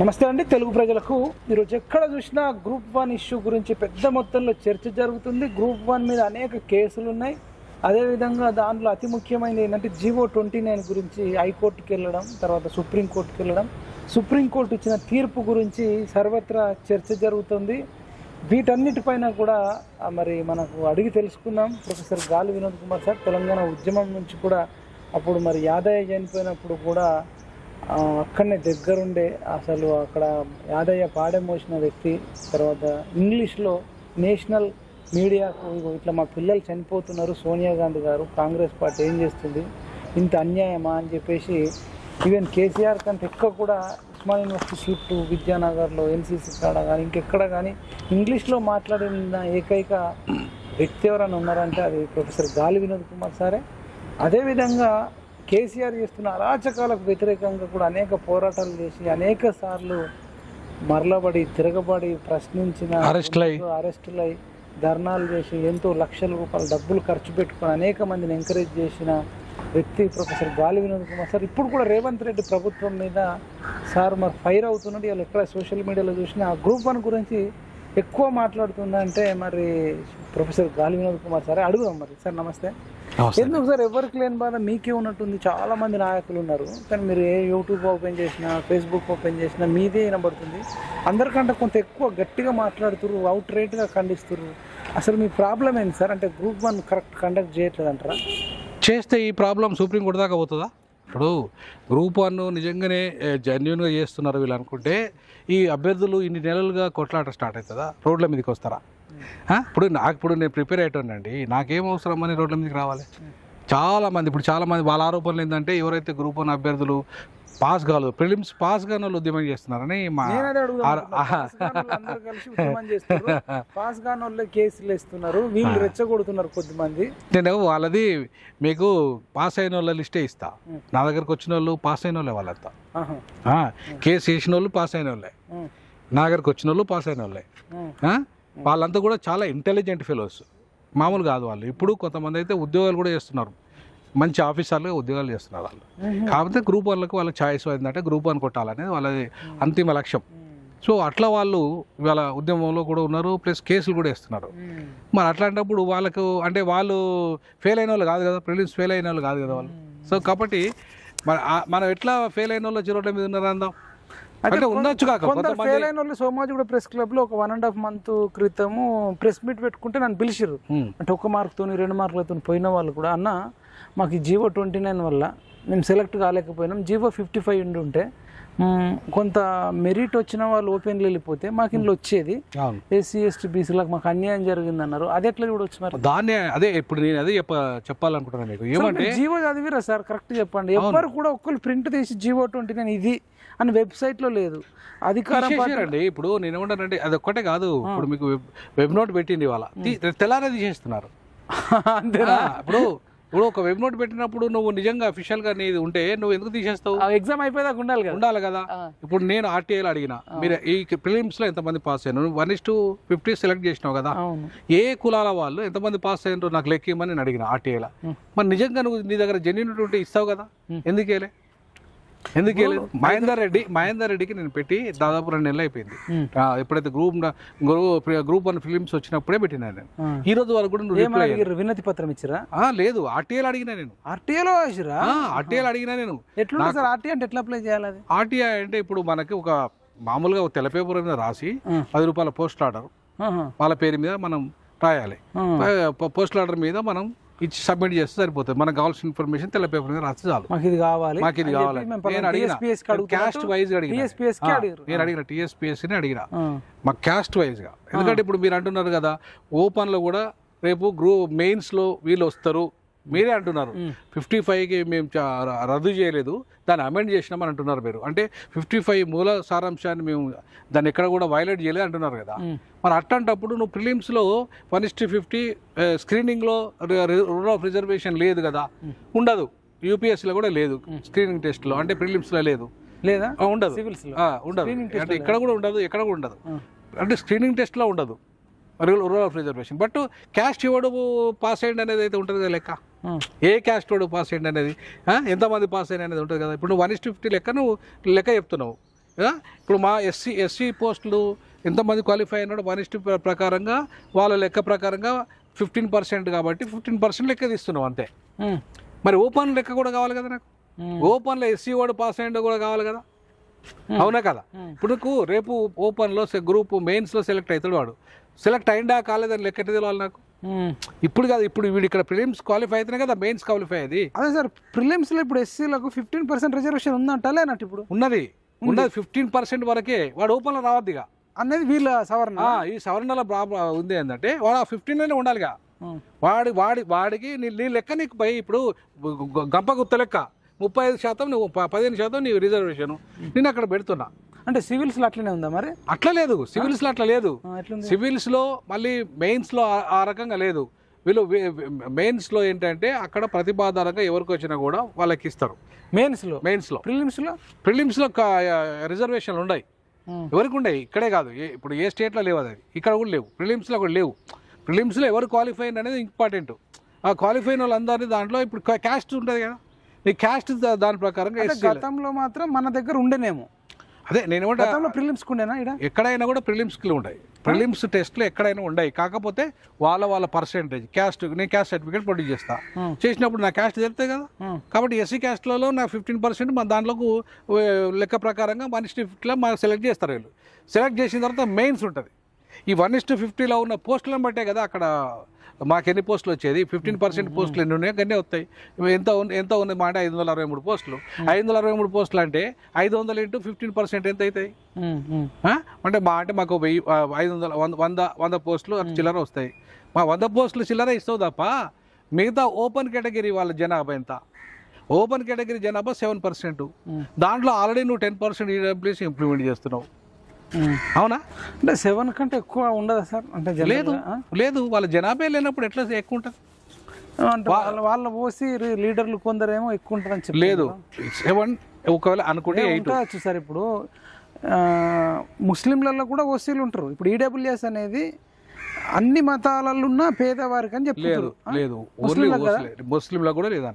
నమస్తే అండి తెలుగు ప్రజలకు ఈరోజు ఎక్కడ చూసినా గ్రూప్ వన్ ఇష్యూ గురించి పెద్ద మొత్తంలో చర్చ జరుగుతుంది గ్రూప్ వన్ మీద అనేక కేసులు ఉన్నాయి అదేవిధంగా దాంట్లో అతి ముఖ్యమైనది ఏంటంటే జీవో ట్వంటీ నైన్ గురించి హైకోర్టుకి వెళ్ళడం తర్వాత సుప్రీంకోర్టుకి వెళ్ళడం సుప్రీంకోర్టు ఇచ్చిన తీర్పు గురించి సర్వత్రా చర్చ జరుగుతుంది వీటన్నిటిపైన కూడా మరి మనకు అడిగి తెలుసుకుందాం ప్రొఫెసర్ గాలి వినోద్ కుమార్ సార్ తెలంగాణ ఉద్యమం నుంచి కూడా అప్పుడు మరి యాదయ్య చనిపోయినప్పుడు కూడా అక్కడనే దగ్గరుండే అసలు అక్కడ యాదయ్య పాడే మోసిన వ్యక్తి తర్వాత ఇంగ్లీష్లో నేషనల్ మీడియాకు ఇట్లా మా పిల్లలు చనిపోతున్నారు సోనియా గాంధీ గారు కాంగ్రెస్ పార్టీ ఏం చేస్తుంది ఇంత అన్యాయమా అని చెప్పేసి ఈవెన్ కేసీఆర్ కంటే ఎక్కువ కూడా ఉస్మాన్ యూనివర్సిటీ సీట్ విద్యానగర్లో ఎన్సీసీ కాడ కానీ ఇంకెక్కడ కానీ ఇంగ్లీష్లో మాట్లాడిన ఏకైక వ్యక్తి ఎవరైనా ఉన్నారంటే అది ప్రొఫెసర్ గాలి వినోద్ కుమార్ సారే అదేవిధంగా కేసీఆర్ చేస్తున్న అరాచకాలకు వ్యతిరేకంగా కూడా అనేక పోరాటాలు చేసి అనేక సార్లు మరలబడి తిరగబడి ప్రశ్నించిన అరెస్టులై అరెస్టులై ధర్నాలు చేసి ఎంతో లక్షల రూపాయలు డబ్బులు ఖర్చు పెట్టుకుని అనేక మందిని ఎంకరేజ్ చేసిన వ్యక్తి ప్రొఫెసర్ గాలి వినోద్ కుమార్ సార్ ఇప్పుడు కూడా రేవంత్ రెడ్డి ప్రభుత్వం మీద సార్ మరి ఫైర్ అవుతున్నాడు వాళ్ళు ఎక్కడ సోషల్ మీడియాలో చూసినా ఆ గ్రూప్ వన్ గురించి ఎక్కువ మాట్లాడుతుందంటే మరి ప్రొఫెసర్ గాలి వినోద్ కుమార్ సార్ అడుగుదాం మరి సార్ నమస్తే ఎందుకు సార్ ఎవరికి లేని బాధ మీకే ఉన్నట్టుంది చాలా మంది నాయకులు ఉన్నారు కానీ మీరు ఏ యూట్యూబ్ ఓపెన్ చేసినా ఫేస్బుక్ ఓపెన్ చేసినా మీదే వినబడుతుంది అందరికంటే కొంత ఎక్కువ గట్టిగా మాట్లాడుతురు అవుట్ రేట్గా ఖండిస్తురు అసలు మీ ప్రాబ్లం ఏంటి సార్ అంటే గ్రూప్ వన్ కరెక్ట్ కండక్ట్ చేయట్లేదు అంటారా చేస్తే ఈ ప్రాబ్లం సుప్రీంకోర్టు దాకా పోతుందా ఇప్పుడు గ్రూప్ వన్ నిజంగానే జెన్యున్గా చేస్తున్నారు వీళ్ళు అనుకుంటే ఈ అభ్యర్థులు ఇన్ని నెలలుగా కొట్లాట స్టార్ట్ అవుతుందా రోడ్ల మీదకి వస్తారా ఇప్పుడు నాకు ఇప్పుడు నేను ప్రిపేర్ అయ్యేటండి నాకేం అవసరం అని రోడ్ల మీదకి రావాలి చాలామంది ఇప్పుడు చాలామంది వాళ్ళ ఆరోపణలు ఏంటంటే ఎవరైతే గ్రూప్ వన్ అభ్యర్థులు పాస్ కాలేదు ప్రిలిమ్స్ పాస్ కాని వాళ్ళు ఉద్యమం చేస్తున్నారని మా పాస్ కేసులు వేస్తున్నారు వీళ్ళు రెచ్చగొడుతున్నారు కొద్దిమంది నేను వాళ్ళది మీకు పాస్ అయిన వాళ్ళ లిస్టే ఇస్తా నా దగ్గరకు వచ్చిన వాళ్ళు పాస్ అయిన వాళ్ళే వాళ్ళంతా కేసు వేసిన వాళ్ళు పాస్ అయిన వాళ్ళే నా దగ్గరకు వచ్చిన వాళ్ళు పాస్ అయిన వాళ్ళే వాళ్ళంతా కూడా చాలా ఇంటెలిజెంట్ ఫెలోస్ మామూలు కాదు వాళ్ళు ఇప్పుడు కొంతమంది అయితే ఉద్యోగాలు కూడా చేస్తున్నారు మంచి ఆఫీసర్లుగా ఉద్యోగాలు చేస్తున్నారు వాళ్ళు కాకపోతే గ్రూప్ వన్లకు వాళ్ళకి ఛాయిస్ ఏంటంటే గ్రూప్ వన్ కొట్టాలనేది వాళ్ళది అంతిమ లక్ష్యం సో అట్లా వాళ్ళు వాళ్ళ ఉద్యమంలో కూడా ఉన్నారు ప్లస్ కేసులు కూడా వేస్తున్నారు మరి అట్లాంటప్పుడు వాళ్ళకు అంటే వాళ్ళు ఫెయిల్ అయిన వాళ్ళు కాదు కదా ప్రిలిమ్స్ ఫెయిల్ అయిన వాళ్ళు కాదు కదా వాళ్ళు సో కాబట్టి మన మనం ఎట్లా ఫెయిల్ అయిన వాళ్ళు జీరో మీద ఉన్నారు అందాం అంటే ఉండొచ్చు కాక ఫెయిల్ అయిన వాళ్ళు సోమాజ్ కూడా ప్రెస్ క్లబ్ లో ఒక వన్ అండ్ హాఫ్ మంత్ క్రితము ప్రెస్ మీట్ పెట్టుకుంటే నన్ను పిలిచిరు అంటే ఒక తోని రెండు మార్కులతో పోయిన వాళ్ళు కూడా అన్న మాకు ఈ జీవో ట్వంటీ నైన్ వల్ల మేము సెలెక్ట్ కాలేకపోయినాం జీవో ఫిఫ్టీ ఫైవ్ ఉండి ఉంటే కొంత మెరిట్ వచ్చిన వాళ్ళు ఓపెన్లు వెళ్ళిపోతే మాకు ఇందులో వచ్చేది ఎస్సీ ఎస్టీ బీసీలకు మాకు అన్యాయం జరిగింది అన్నారు అది ఎట్లా చూడొచ్చు మరి దాన్ని అదే ఇప్పుడు నేను అదే చెప్పాలనుకుంటున్నాను మీకు ఏమంటే జీవో చదివిరా సార్ కరెక్ట్ చెప్పండి ఎవరు కూడా ఒక్కరు ప్రింట్ తీసి జీవో ట్వంటీ నైన్ ఇది అని వెబ్సైట్లో లేదు అధికారం అండి ఇప్పుడు నేను ఏమంటానండి అది ఒక్కటే కాదు ఇప్పుడు మీకు వెబ్ నోట్ పెట్టింది ఇవాళ తెల్లారే తీసేస్తున్నారు అంతేనా ఇప్పుడు ఇప్పుడు ఒక వెబ్ నోట్ పెట్టినప్పుడు నువ్వు నిజంగా అఫీషియల్ గా నీది ఉంటే నువ్వు ఎందుకు తీసేస్తావు ఎగ్జామ్ అయిపోయేదాకా ఉండాలి కదా ఉండాలి కదా ఇప్పుడు నేను ఆర్టీఐలో అడిగిన మీరు ఈ ప్రిలిమ్స్ లో ఎంతమంది పాస్ అయ్యాను నువ్వు one is to fifty select చేసినావు కదా ఏ కులాల వాళ్ళు ఎంతమంది పాస్ అయ్యారు నాకు లెక్కమని నేను అడిగిన ఆర్టీఐలో మరి నిజంగా నువ్వు నీ దగ్గర జెన్యున్ ఉంటే ఇస్తావు కదా ఎందుకేలే ఎందుకు మహేందర్ రెడ్డి మహేందర్ రెడ్డికి నేను పెట్టి దాదాపు రెండు నెలలు అయిపోయింది ఎప్పుడైతే group group group one prelims వచ్చినప్పుడే పెట్టినా నేను ఈ రోజు వాళ్ళు కూడా వినతి పత్రం ఇచ్చిరా లేదు ఆర్టీఏలు అడిగినా నేను ఆర్టీఏలో ఆర్టీఏలు అడిగినా నేను ఎట్లా సార్ అంటే ఎట్లా అప్లై చేయాలి ఆర్టీఏ అంటే ఇప్పుడు మనకి ఒక మామూలుగా ఒక తెల్ల పేపర్ మీద రాసి పది రూపాయల పోస్ట్ ఆర్డర్ వాళ్ళ పేరు మీద మనం రాయాలి పోస్ట్ ఆర్డర్ మీద మనం ఇచ్చి సబ్మిట్ చేస్తే సరిపోతుంది మనకు కావాల్సిన ఇన్ఫర్మేషన్ తెల్ల పేపర్ మీద రాస్తే చాలు మాకు ఇది కావాలి మాకు ఇది కావాలి క్యాస్ట్ వైజ్ నేను అడిగిన టీఎస్పీఎస్ ని అడిగిన మాకు క్యాస్ట్ వైజ్ గా ఎందుకంటే ఇప్పుడు మీరు అంటున్నారు కదా ఓపెన్ లో కూడా రేపు గ్రూప్ మెయిన్స్ లో వీళ్ళు వస్తారు మీరే అంటున్నారు ఫిఫ్టీ ఫైవ్కి మేము రద్దు చేయలేదు దాన్ని అమెండ్ చేసినామని అంటున్నారు మీరు అంటే ఫిఫ్టీ ఫైవ్ మూల సారాంశాన్ని మేము దాన్ని ఎక్కడ కూడా వైలేట్ చేయలేదు అంటున్నారు కదా మరి అట్లాంటప్పుడు నువ్వు ప్రిలిమ్స్లో వన్ ఇస్టీ ఫిఫ్టీ స్క్రీనింగ్లో రూల్ ఆఫ్ రిజర్వేషన్ లేదు కదా ఉండదు యూపీఎస్సీలో కూడా లేదు స్క్రీనింగ్ టెస్ట్లో అంటే ప్రిలిమ్స్లో లేదు లేదా ఉండదు ఉండదు అంటే ఇక్కడ కూడా ఉండదు ఎక్కడ కూడా ఉండదు అంటే స్క్రీనింగ్ టెస్ట్లో ఉండదు రూరల్ ప్రిజర్వేషన్ బట్ క్యాస్ట్ ఇవ్వడు పాస్ అయ్యండి అనేది అయితే ఉంటుంది కదా లెక్క ఏ క్యాస్ట్ వాడు పాస్ అయ్యండి అనేది ఎంతమంది పాస్ అయ్యండి అనేది ఉంటుంది కదా ఇప్పుడు నువ్వు వన్ ఇస్ ఫిఫ్టీ లెక్క నువ్వు లెక్క చెప్తున్నావు ఇప్పుడు మా ఎస్సీ ఎస్సీ పోస్టులు ఎంతమంది క్వాలిఫై అయినాడు వన్ ఇస్ ప్రకారంగా వాళ్ళ లెక్క ప్రకారంగా ఫిఫ్టీన్ పర్సెంట్ కాబట్టి ఫిఫ్టీన్ పర్సెంట్ లెక్క తీస్తున్నావు అంతే మరి ఓపెన్ లెక్క కూడా కావాలి కదా నాకు ఓపెన్లో ఎస్సీ వాడు పాస్ అయ్యండి కూడా కావాలి కదా అవునా కదా ఇప్పుడు రేపు ఓపెన్లో గ్రూప్ మెయిన్స్లో సెలెక్ట్ అవుతాడు వాడు సెలెక్ట్ అయిందా కాలేదని లెక్క తెలియాలి నాకు ఇప్పుడు కాదు ఇప్పుడు వీడు ఇక్కడ ప్రిలిమ్స్ క్వాలిఫై అవుతున్నాయి కదా మెయిన్స్ క్వాలిఫై అది అదే సార్ ప్రిలిమ్స్ లో ఇప్పుడు ఎస్సీలకు ఫిఫ్టీన్ పర్సెంట్ రిజర్వేషన్ ఉందంట లేనట్టు ఇప్పుడు ఉన్నది ఉన్నది ఫిఫ్టీన్ పర్సెంట్ వరకే వాడు ఓపెన్లో రావద్దు ఇక అనేది వీళ్ళ సవరణ ఈ సవరణల ప్రాబ్లం ఉంది ఏంటంటే వాడు ఆ ఫిఫ్టీన్ లోనే ఉండాలిగా వాడి వాడి వాడికి నీ నీ లెక్క నీకు పై ఇప్పుడు గంప గుత్త లెక్క ముప్పై ఐదు శాతం నువ్వు పదిహేను శాతం నీ రిజర్వేషన్ నేను అక్కడ పెడుతున్నా అంటే సివిల్స్ లో అట్లనే ఉందా మరి అట్లా లేదు సివిల్స్ లో అట్లా లేదు సివిల్స్ లో మళ్ళీ మెయిన్స్ లో ఆ రకంగా లేదు వీళ్ళు మెయిన్స్ లో ఏంటంటే అక్కడ ప్రతిపాదారంగా ఎవరికి వచ్చినా కూడా వాళ్ళకి ఇస్తారు మెయిన్స్ లో మెయిన్స్ లో ప్రిలిమ్స్ లో ప్రిలిమ్స్ లో రిజర్వేషన్లు ఉన్నాయి ఎవరికి ఉండే ఇక్కడే కాదు ఇప్పుడు ఏ స్టేట్ లో లేవు అది ఇక్కడ కూడా లేవు ప్రిలిమ్స్లో కూడా లేవు ప్రిలిమ్స్ లో ఎవరు క్వాలిఫై అనేది ఇంపార్టెంట్ ఆ క్వాలిఫై వాళ్ళందరినీ దాంట్లో ఇప్పుడు క్యాస్ట్ ఉంటుంది కదా నీ క్యాస్ట్ దాని ప్రకారంగా గతంలో మాత్రం మన దగ్గర ఉండనేమో అదే నేను గతంలో ప్రిలిమ్స్ ఉండేనా ఇక్కడ ఎక్కడైనా కూడా ప్రిలిమ్స్కి ఉంటాయి ప్రిలిమ్స్ టెస్ట్లు ఎక్కడైనా ఉన్నాయి కాకపోతే వాళ్ళ వాళ్ళ పర్సెంటేజ్ క్యాస్ట్ నేను క్యాస్ట్ సర్టిఫికేట్ ప్రొడ్యూస్ చేస్తా చేసినప్పుడు నా క్యాస్ట్ తెలుస్తాయి కదా కాబట్టి ఎస్సీ క్యాస్ట్లలో నా ఫిఫ్టీన్ పర్సెంట్ మన దాంట్లోకి లెక్క ప్రకారంగా వన్ ఇస్టు ఫిఫ్టీలో మనకు సెలెక్ట్ చేస్తారు వీళ్ళు సెలెక్ట్ చేసిన తర్వాత మెయిన్స్ ఉంటుంది ఈ వన్ ఇస్టు ఫిఫ్టీలో ఉన్న పోస్టులను బట్టే కదా అక్కడ మాకు ఎన్ని పోస్టులు వచ్చేది ఫిఫ్టీన్ పర్సెంట్ పోస్టులు ఎన్ని ఉన్నాయో అన్నీ వస్తాయి ఎంత ఎంత ఉంది మా అంటే ఐదు వందల అరవై మూడు పోస్టులు ఐదు వందల అరవై మూడు పోస్టులు అంటే ఐదు వందలు ఇంటూ ఫిఫ్టీన్ పర్సెంట్ ఎంత అవుతాయి అంటే మా అంటే మాకు వెయ్యి ఐదు వందల వంద వంద వంద పోస్టులు చిల్లర వస్తాయి మా వంద పోస్టులు చిల్లర ఇస్తావు తప్ప మిగతా ఓపెన్ కేటగిరీ వాళ్ళ జనాభా ఎంత ఓపెన్ కేటగిరీ జనాభా సెవెన్ పర్సెంట్ దాంట్లో ఆల్రెడీ నువ్వు టెన్ పర్సెంట్ ఇంప్లిమెంట్ చేస్తున్నావు అవునా అంటే సెవెన్ కంటే ఎక్కువ ఉండదా సార్ అంటే లేదు లేదు వాళ్ళ జనాభా లేనప్పుడు ఎట్లా ఎక్కువ ఉంటుంది అంటే వాళ్ళ పోసి లీడర్లు కొందరేమో ఎక్కువ ఉంటారని చెప్పి లేదు సెవెన్ ఒకవేళ అనుకుంటే ఉండవచ్చు సార్ ఇప్పుడు ముస్లింలలో కూడా ఓసీలు ఉంటారు ఇప్పుడు ఈడబ్ల్యూఎస్ e అనేది అన్ని మతాలలోన్న పేదవారికి అని చెప్పారు లేదు ముస్లింలో కూడా లేదు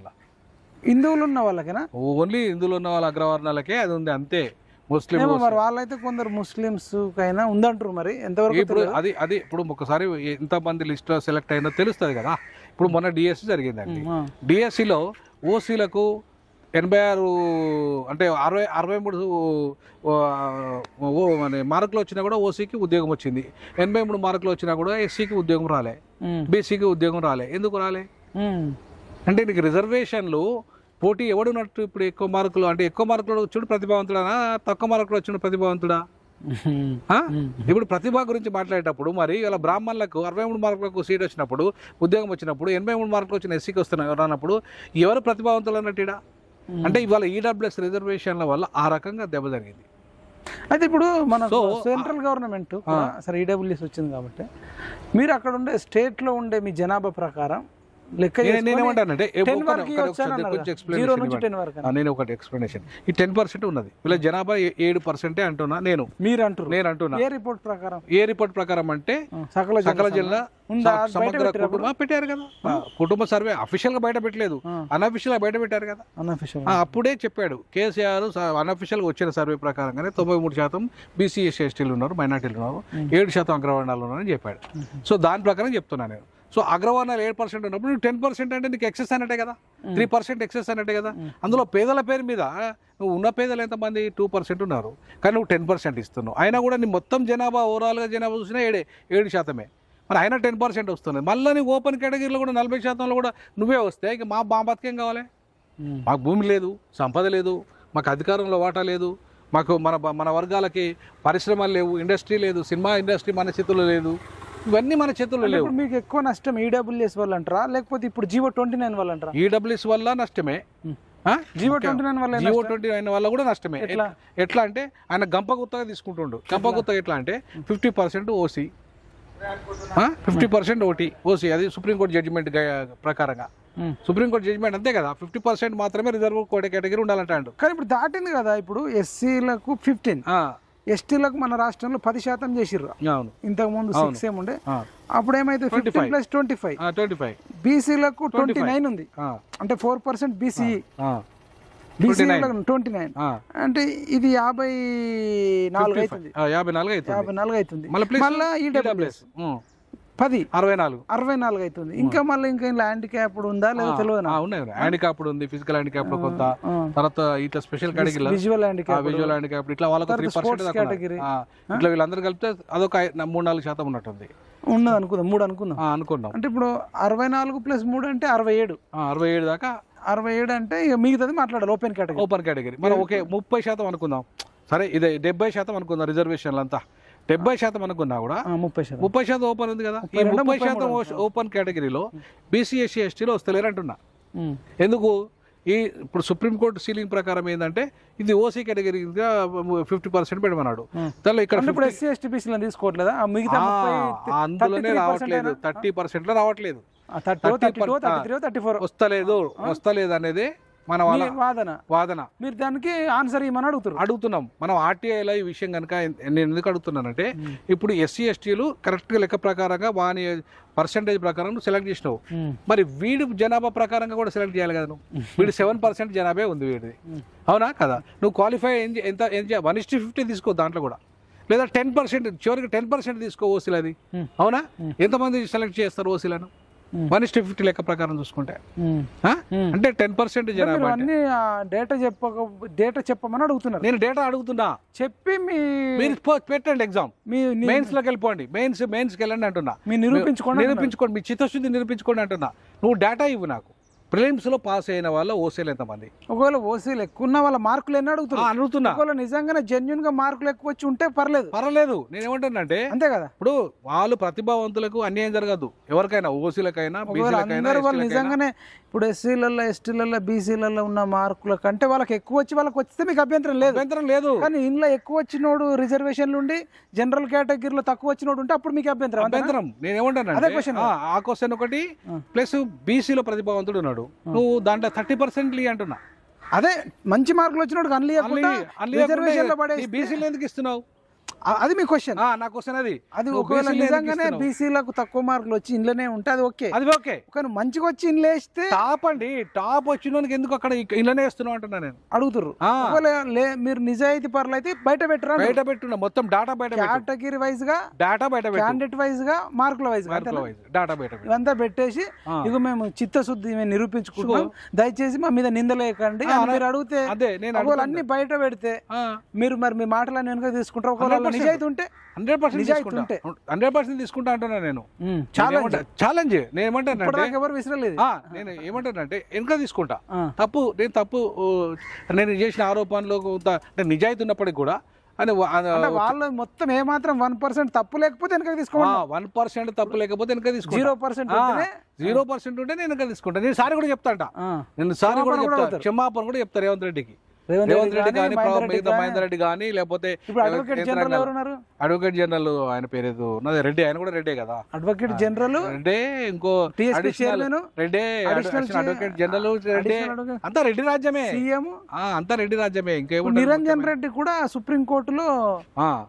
హిందువులు ఉన్న వాళ్ళకేనా ఓన్లీ హిందువులు ఉన్న వాళ్ళ అగ్రవర్ణాలకే అది ఉంది అంతే ముస్లిం మరి వాళ్ళైతే కొందరు ముస్లిమ్స్ కైనా ఉందంటారు మరి ఎంతవరకు ఇప్పుడు అది అది ఇప్పుడు ఒకసారి ఎంతమంది లిస్ట్ సెలెక్ట్ అయిందో తెలుస్తుంది కదా ఇప్పుడు మొన్న డిఎస్సి జరిగిందండి డిఎస్సిలో ఓసీలకు ఎనభై ఆరు అంటే అరవై అరవై మూడు మార్కులు వచ్చినా కూడా ఓసీకి ఉద్యోగం వచ్చింది ఎనభై మూడు మార్కులు వచ్చినా కూడా ఎస్సీకి ఉద్యోగం రాలే బీసీకి ఉద్యోగం రాలే ఎందుకు రాలే అంటే నీకు రిజర్వేషన్లు పోటీ ఎవడు ఉన్నట్టు ఇప్పుడు ఎక్కువ మార్కులు అంటే ఎక్కువ మార్కులు వచ్చుడు ప్రతిభావంతుడా తక్కువ మార్కులు వచ్చిన ప్రతిభావంతుడా ఇప్పుడు ప్రతిభ గురించి మాట్లాడేటప్పుడు మరి ఇలా బ్రాహ్మణులకు అరవై మూడు మార్కులకు సీట్ వచ్చినప్పుడు ఉద్యోగం వచ్చినప్పుడు ఎనభై మూడు మార్కులు వచ్చిన ఎస్సీకి వస్తున్నాయి అన్నప్పుడు ఎవరు ప్రతిభావంతులు అన్నట్టు అంటే ఇవాళ ఈడబ్ల్యూఎస్ రిజర్వేషన్ల వల్ల ఆ రకంగా దెబ్బ జరిగింది అయితే ఇప్పుడు మన సెంట్రల్ గవర్నమెంట్ సరే ఈడబ్ల్యూఎస్ వచ్చింది కాబట్టి మీరు అక్కడ ఉండే స్టేట్లో ఉండే మీ జనాభా ప్రకారం నేను ఒకటి ఎక్స్ప్లెనేషన్ ఈ టెన్ పర్సెంట్ ఉన్నది ఇలా జనాభా ఏడు పర్సెంటే అంటున్నా నేను మీరు అంటున్నారు నేను అంటున్నా ఏ రిపోర్ట్ ప్రకారం ఏ రిపోర్ట్ ప్రకారం అంటే సకల సకల జిల్లా సమగ్ర కుటుంబ పెట్టారు కదా కుటుంబ సర్వే అఫీషియల్ గా బయట పెట్టలేదు అన్అఫీషియల్ గా బయట పెట్టారు కదా అన్అఫీషియల్ అప్పుడే చెప్పాడు కేసీఆర్ అన్అఫీషియల్ వచ్చిన సర్వే ప్రకారంగానే తొంభై మూడు శాతం బీసీఎస్ ఎస్టీ ఎస్టీలు ఉన్నారు మైనార్టీలు ఉన్నారు ఏడు శాతం అగ్రవర్ణాలు ఉన్నారని చెప్పాడు సో దాని ప్రకారం చెప్తున్నా నేను సో అగ్రవర్ణాలు ఏడు పర్సెంట్ ఉన్నప్పుడు టెన్ పర్సెంట్ అంటే నీకు ఎక్సెస్ అన్నట్టే కదా త్రీ పర్సెంట్ ఎక్సెస్ అన్నట్టే కదా అందులో పేదల పేరు మీద నువ్వు ఉన్న పేదలు ఎంతమంది టూ పర్సెంట్ ఉన్నారు కానీ నువ్వు టెన్ పర్సెంట్ ఇస్తున్నావు అయినా కూడా నీ మొత్తం జనాభా ఓవరాల్గా జనాభా చూసినా ఏడే ఏడు శాతమే మరి అయినా టెన్ పర్సెంట్ వస్తున్నాయి మళ్ళీ నీ ఓపెన్ కేటగిరీలో కూడా నలభై శాతంలో కూడా నువ్వే వస్తే ఇక మా మా బతికేం కావాలి మాకు భూమి లేదు సంపద లేదు మాకు అధికారంలో వాటా లేదు మాకు మన మన వర్గాలకి పరిశ్రమలు లేవు ఇండస్ట్రీ లేదు సినిమా ఇండస్ట్రీ మన స్థితిలో లేదు ఇవన్నీ మన చేతుల్లో లేవు మీకు ఎక్కువ నష్టం ఈడబ్ల్యూఎస్ e వల్ల అంటారా లేకపోతే ఇప్పుడు జీవో ట్వంటీ నైన్ వల్ల అంటారా ఈడబ్ల్యూఎస్ వల్ల నష్టమే జీవో ట్వంటీ నైన్ వల్ల జియో ట్వంటీ నైన్ వల్ల కూడా నష్టమే ఎట్లా ఎట్లా అంటే ఆయన గంప గుత్తగా తీసుకుంటుండు గంప గుత్త ఎట్లా అంటే fifty percent OC fifty percent ఓటి ఓసీ అది సుప్రీంకోర్టు జడ్జిమెంట్ ప్రకారంగా సుప్రీంకోర్టు జడ్జిమెంట్ అంతే కదా ఫిఫ్టీ పర్సెంట్ మాత్రమే రిజర్వ్ కోట కేటగిరీ ఉండాలంటాడు కానీ ఇప్పుడు దాటింది కదా ఇప్పుడు ఎస్సీలకు ఫిఫ్టీన్ ఎస్టీలకు మన రాష్ట్రంలో పది శాతం చేసిర్రు ఇంతకు ముందు సిక్స్ ఏముండే అప్పుడు ఏమైతే fifty plus twenty five twenty five బీసీలకు ట్వంటీ నైన్ ఉంది అంటే four percent BC twenty nine అంటే ఇది యాభై నాలుగు అవుతుంది యాభై నాలుగు అవుతుంది యాభై నాలుగు అవుతుంది మళ్ళీ పది అరవై నాలుగు అరవై నాలుగు అవుతుంది ఇంకా మళ్ళీ ఇంకా క్యాప్ ఉందా లేదా తెలియదు ఉన్నాయి క్యాప్ ఉంది ఫిజికల్ హ్యాండిక్యాప్ క్యాప్ కొంత తర్వాత ఇట్లా special category visual handicap visual cap ఇట్లా వాళ్ళకి త్రీ కేటగిరీ ఇట్లా వీళ్ళందరూ కలిపితే అదొక మూడు నాలుగు శాతం ఉన్నట్టుంది ఉన్నది అనుకుందాం మూడు అనుకుందాం అనుకుందాం అంటే ఇప్పుడు అరవై నాలుగు ప్లస్ మూడు అంటే అరవై ఏడు అరవై ఏడు దాకా అరవై ఏడు అంటే మిగతాది మాట్లాడాలి ఓపెన్ కేటగిరీ ఓపెన్ కేటగిరీ మనం ఓకే ముప్పై శాతం అనుకుందాం సరే ఇదే డెబ్బై శాతం అనుకుందాం రిజర్వేషన్లు అంతా డెబ్బై శాతం అనుకున్నా కూడా ముప్పై శాతం ముప్పై శాతం ఓపెన్ ఉంది కదా ఈ ముప్పై శాతం ఓపెన్ కేటగిరీలో బీసీ ఎస్సీ ఎస్టీలో వస్తలేరు అంటున్నా ఎందుకు ఈ ఇప్పుడు సుప్రీంకోర్టు సీలింగ్ ప్రకారం ఏంటంటే ఇది ఓసీ కేటగిరీగా ఫిఫ్టీ పర్సెంట్ పెట్టమన్నాడు తల్లి ఇక్కడ ఇప్పుడు ఎస్సీ ఎస్టీ బీసీలో మిగతా అందులోనే రావట్లేదు థర్టీ లో రావట్లేదు వస్తలేదు వస్తలేదు అనేది మన వాదన వాదన మీరు దానికి ఆన్సర్ ఇవ్వమని అడుగుతారు అడుగుతున్నాం మనం ఆర్టీఐలో ఈ విషయం కనుక నేను ఎందుకు అడుగుతున్నానంటే ఇప్పుడు ఎస్సీ ఎస్టీలు కరెక్ట్గా లెక్క ప్రకారంగా వాని పర్సెంటేజ్ ప్రకారం సెలెక్ట్ చేసినావు మరి వీడి జనాభా ప్రకారంగా కూడా సెలెక్ట్ చేయాలి కదా నువ్వు వీడు సెవెన్ పర్సెంట్ జనాభా ఉంది వీడిది అవునా కదా నువ్వు క్వాలిఫై ఎంత ఏం వన్ ఇస్టీ ఫిఫ్టీ తీసుకో దాంట్లో కూడా లేదా టెన్ పర్సెంట్ చివరికి టెన్ పర్సెంట్ తీసుకో ఓసీలు అది అవునా ఎంతమంది సెలెక్ట్ చేస్తారు ఓసీలను వన్ ఇస్టీ ఫిఫ్టీ లెక్క ప్రకారం చూసుకుంటే అంటే టెన్ పర్సెంట్ జనాభా అన్ని డేటా చెప్పక డేటా చెప్పమని అడుగుతున్నారు నేను డేటా అడుగుతున్నా చెప్పి మీ మీరు పెట్టండి ఎగ్జామ్ మీ మెయిన్స్ లోకి వెళ్ళిపోండి మెయిన్స్ మెయిన్స్కి వెళ్ళండి అంటున్నా మీ నిరూపించుకోండి నిరూపించుకోండి మీ చిత్తశుద్ధి నిరూపించుకోండి అంటున్నా నువ్వు డేటా ఇవ్వు నాకు ప్రిలిమ్స్లో పాస్ అయిన వాళ్ళ ఓసీలు ఎంతమంది ఒకవేళ ఓసీలు ఎక్కువ ఉన్న వాళ్ళ మార్కులు ఎన్ని అడుగుతున్నా అడుగుతున్నా ఒకవేళ నిజంగానే జెన్యున్ గా మార్కులు ఎక్కువ వచ్చి ఉంటే పర్లేదు పర్లేదు నేను ఏమంటానంటే అంతే కదా ఇప్పుడు వాళ్ళు ప్రతిభావంతులకు అన్యాయం జరగదు ఎవరికైనా ఓసీలకైనా వాళ్ళు నిజంగానే ఇప్పుడు ఎస్సీలలో ఎస్టీలలో బీసీలలో ఉన్న మార్కుల కంటే వాళ్ళకి ఎక్కువ వచ్చి వాళ్ళకి వస్తే మీకు అభ్యంతరం లేదు అభ్యంతరం లేదు కానీ ఇంట్లో ఎక్కువ వచ్చినోడు రిజర్వేషన్లు ఉండి జనరల్ కేటగిరీలో తక్కువ వచ్చినోడు ఉంటే అప్పుడు మీకు అభ్యంతరం అభ్యంతరం నేను ఏమంటాను అదే క్వశ్చన్ ఆ క్వశ్చన్ ఒకటి ప్లస్ బీసీలో ప్రతిభావంతుడు ఉన్నాడు అంటున్నాడు నువ్వు దాంట్లో థర్టీ పర్సెంట్ లీ అంటున్నా అదే మంచి మార్కులు వచ్చినోడు అన్లీ అన్లీ బీసీలు ఎందుకు ఇస్తున్నావు అది మీ క్వశ్చన్ నా క్వశ్చన్ అది అది ఒకవేళ నిజంగానే బీసీలకు తక్కువ మార్కులు వచ్చి ఇంట్లోనే ఉంటే అది ఓకే అది ఓకే కానీ మంచిగా వచ్చి ఇండ్లు వేస్తే టాప్ అండి టాప్ వచ్చిన ఎందుకు అక్కడ ఇండ్లనే వేస్తున్నావు అంటున్నా నేను అడుగుతురు మీరు నిజాయితీ పర్లు అయితే బయట పెట్టరా బయట పెట్టున్నా మొత్తం డాటా బయట కేటగిరీ వైజ్ గా డేటా బయట క్యాండిడేట్ వైజ్ గా మార్కుల వైజ్ డేటా బయట ఇవంతా పెట్టేసి ఇక మేము చిత్తశుద్ధి మేము నిరూపించుకుంటాం దయచేసి మా మీద నిందలేకండి మీరు అడిగితే అదే నేను అన్ని బయట పెడితే మీరు మరి మీ మాటలన్నీ వెనుక తీసుకుంటారు ఒకవేళ నిజాయితీ ఉంటే హండ్రెడ్ పర్సెంట్ తీసుకుంటా హండ్రెడ్ పర్సెంట్ తీసుకుంటా అంటున్నా నేను ఛాలెంజ్ ఛాలెంజ్ నేను ఏమంటానంటే ఎవరు విసిరలేదు నేను ఏమంటానంటే తీసుకుంటా తప్పు నేను తప్పు నేను చేసిన ఆరోపణలో నేను నిజాయితీ ఉన్నప్పటికి కూడా అని వాళ్ళు మొత్తం ఏమాత్రం వన్ పర్సెంట్ తప్పు లేకపోతే వెనక తీసుకుంటా వన్ పర్సెంట్ తప్పు లేకపోతే వెనక తీసుకో జీరో పర్సెంట్ జీరో పర్సెంట్ ఉంటే నేను వెనక తీసుకుంటాను నేను సారీ కూడా చెప్తా అంట నేను సారీ కూడా చెప్తాను క్షమాపణ కూడా చెప్తాను రేవంత్ రెడ్డికి రేవంత్ రెడ్డి కానీ మిగతా మహేందర్ రెడ్డి కానీ లేకపోతే అడ్వకేట్ జనరల్ ఎవరున్నారు జనరల్ ఆయన పేరు రెడ్డి ఆయన కూడా రెడ్డే కదా అడ్వకేట్ జనరల్ రెడ్డే ఇంకో రెడ్డే అడ్వకేట్ జనరల్ అంతా రెడ్డి రాజ్యమే సీఎం అంతా రెడ్డి రాజ్యమే ఇంకేమో నిరంజన్ రెడ్డి కూడా సుప్రీం కోర్టులో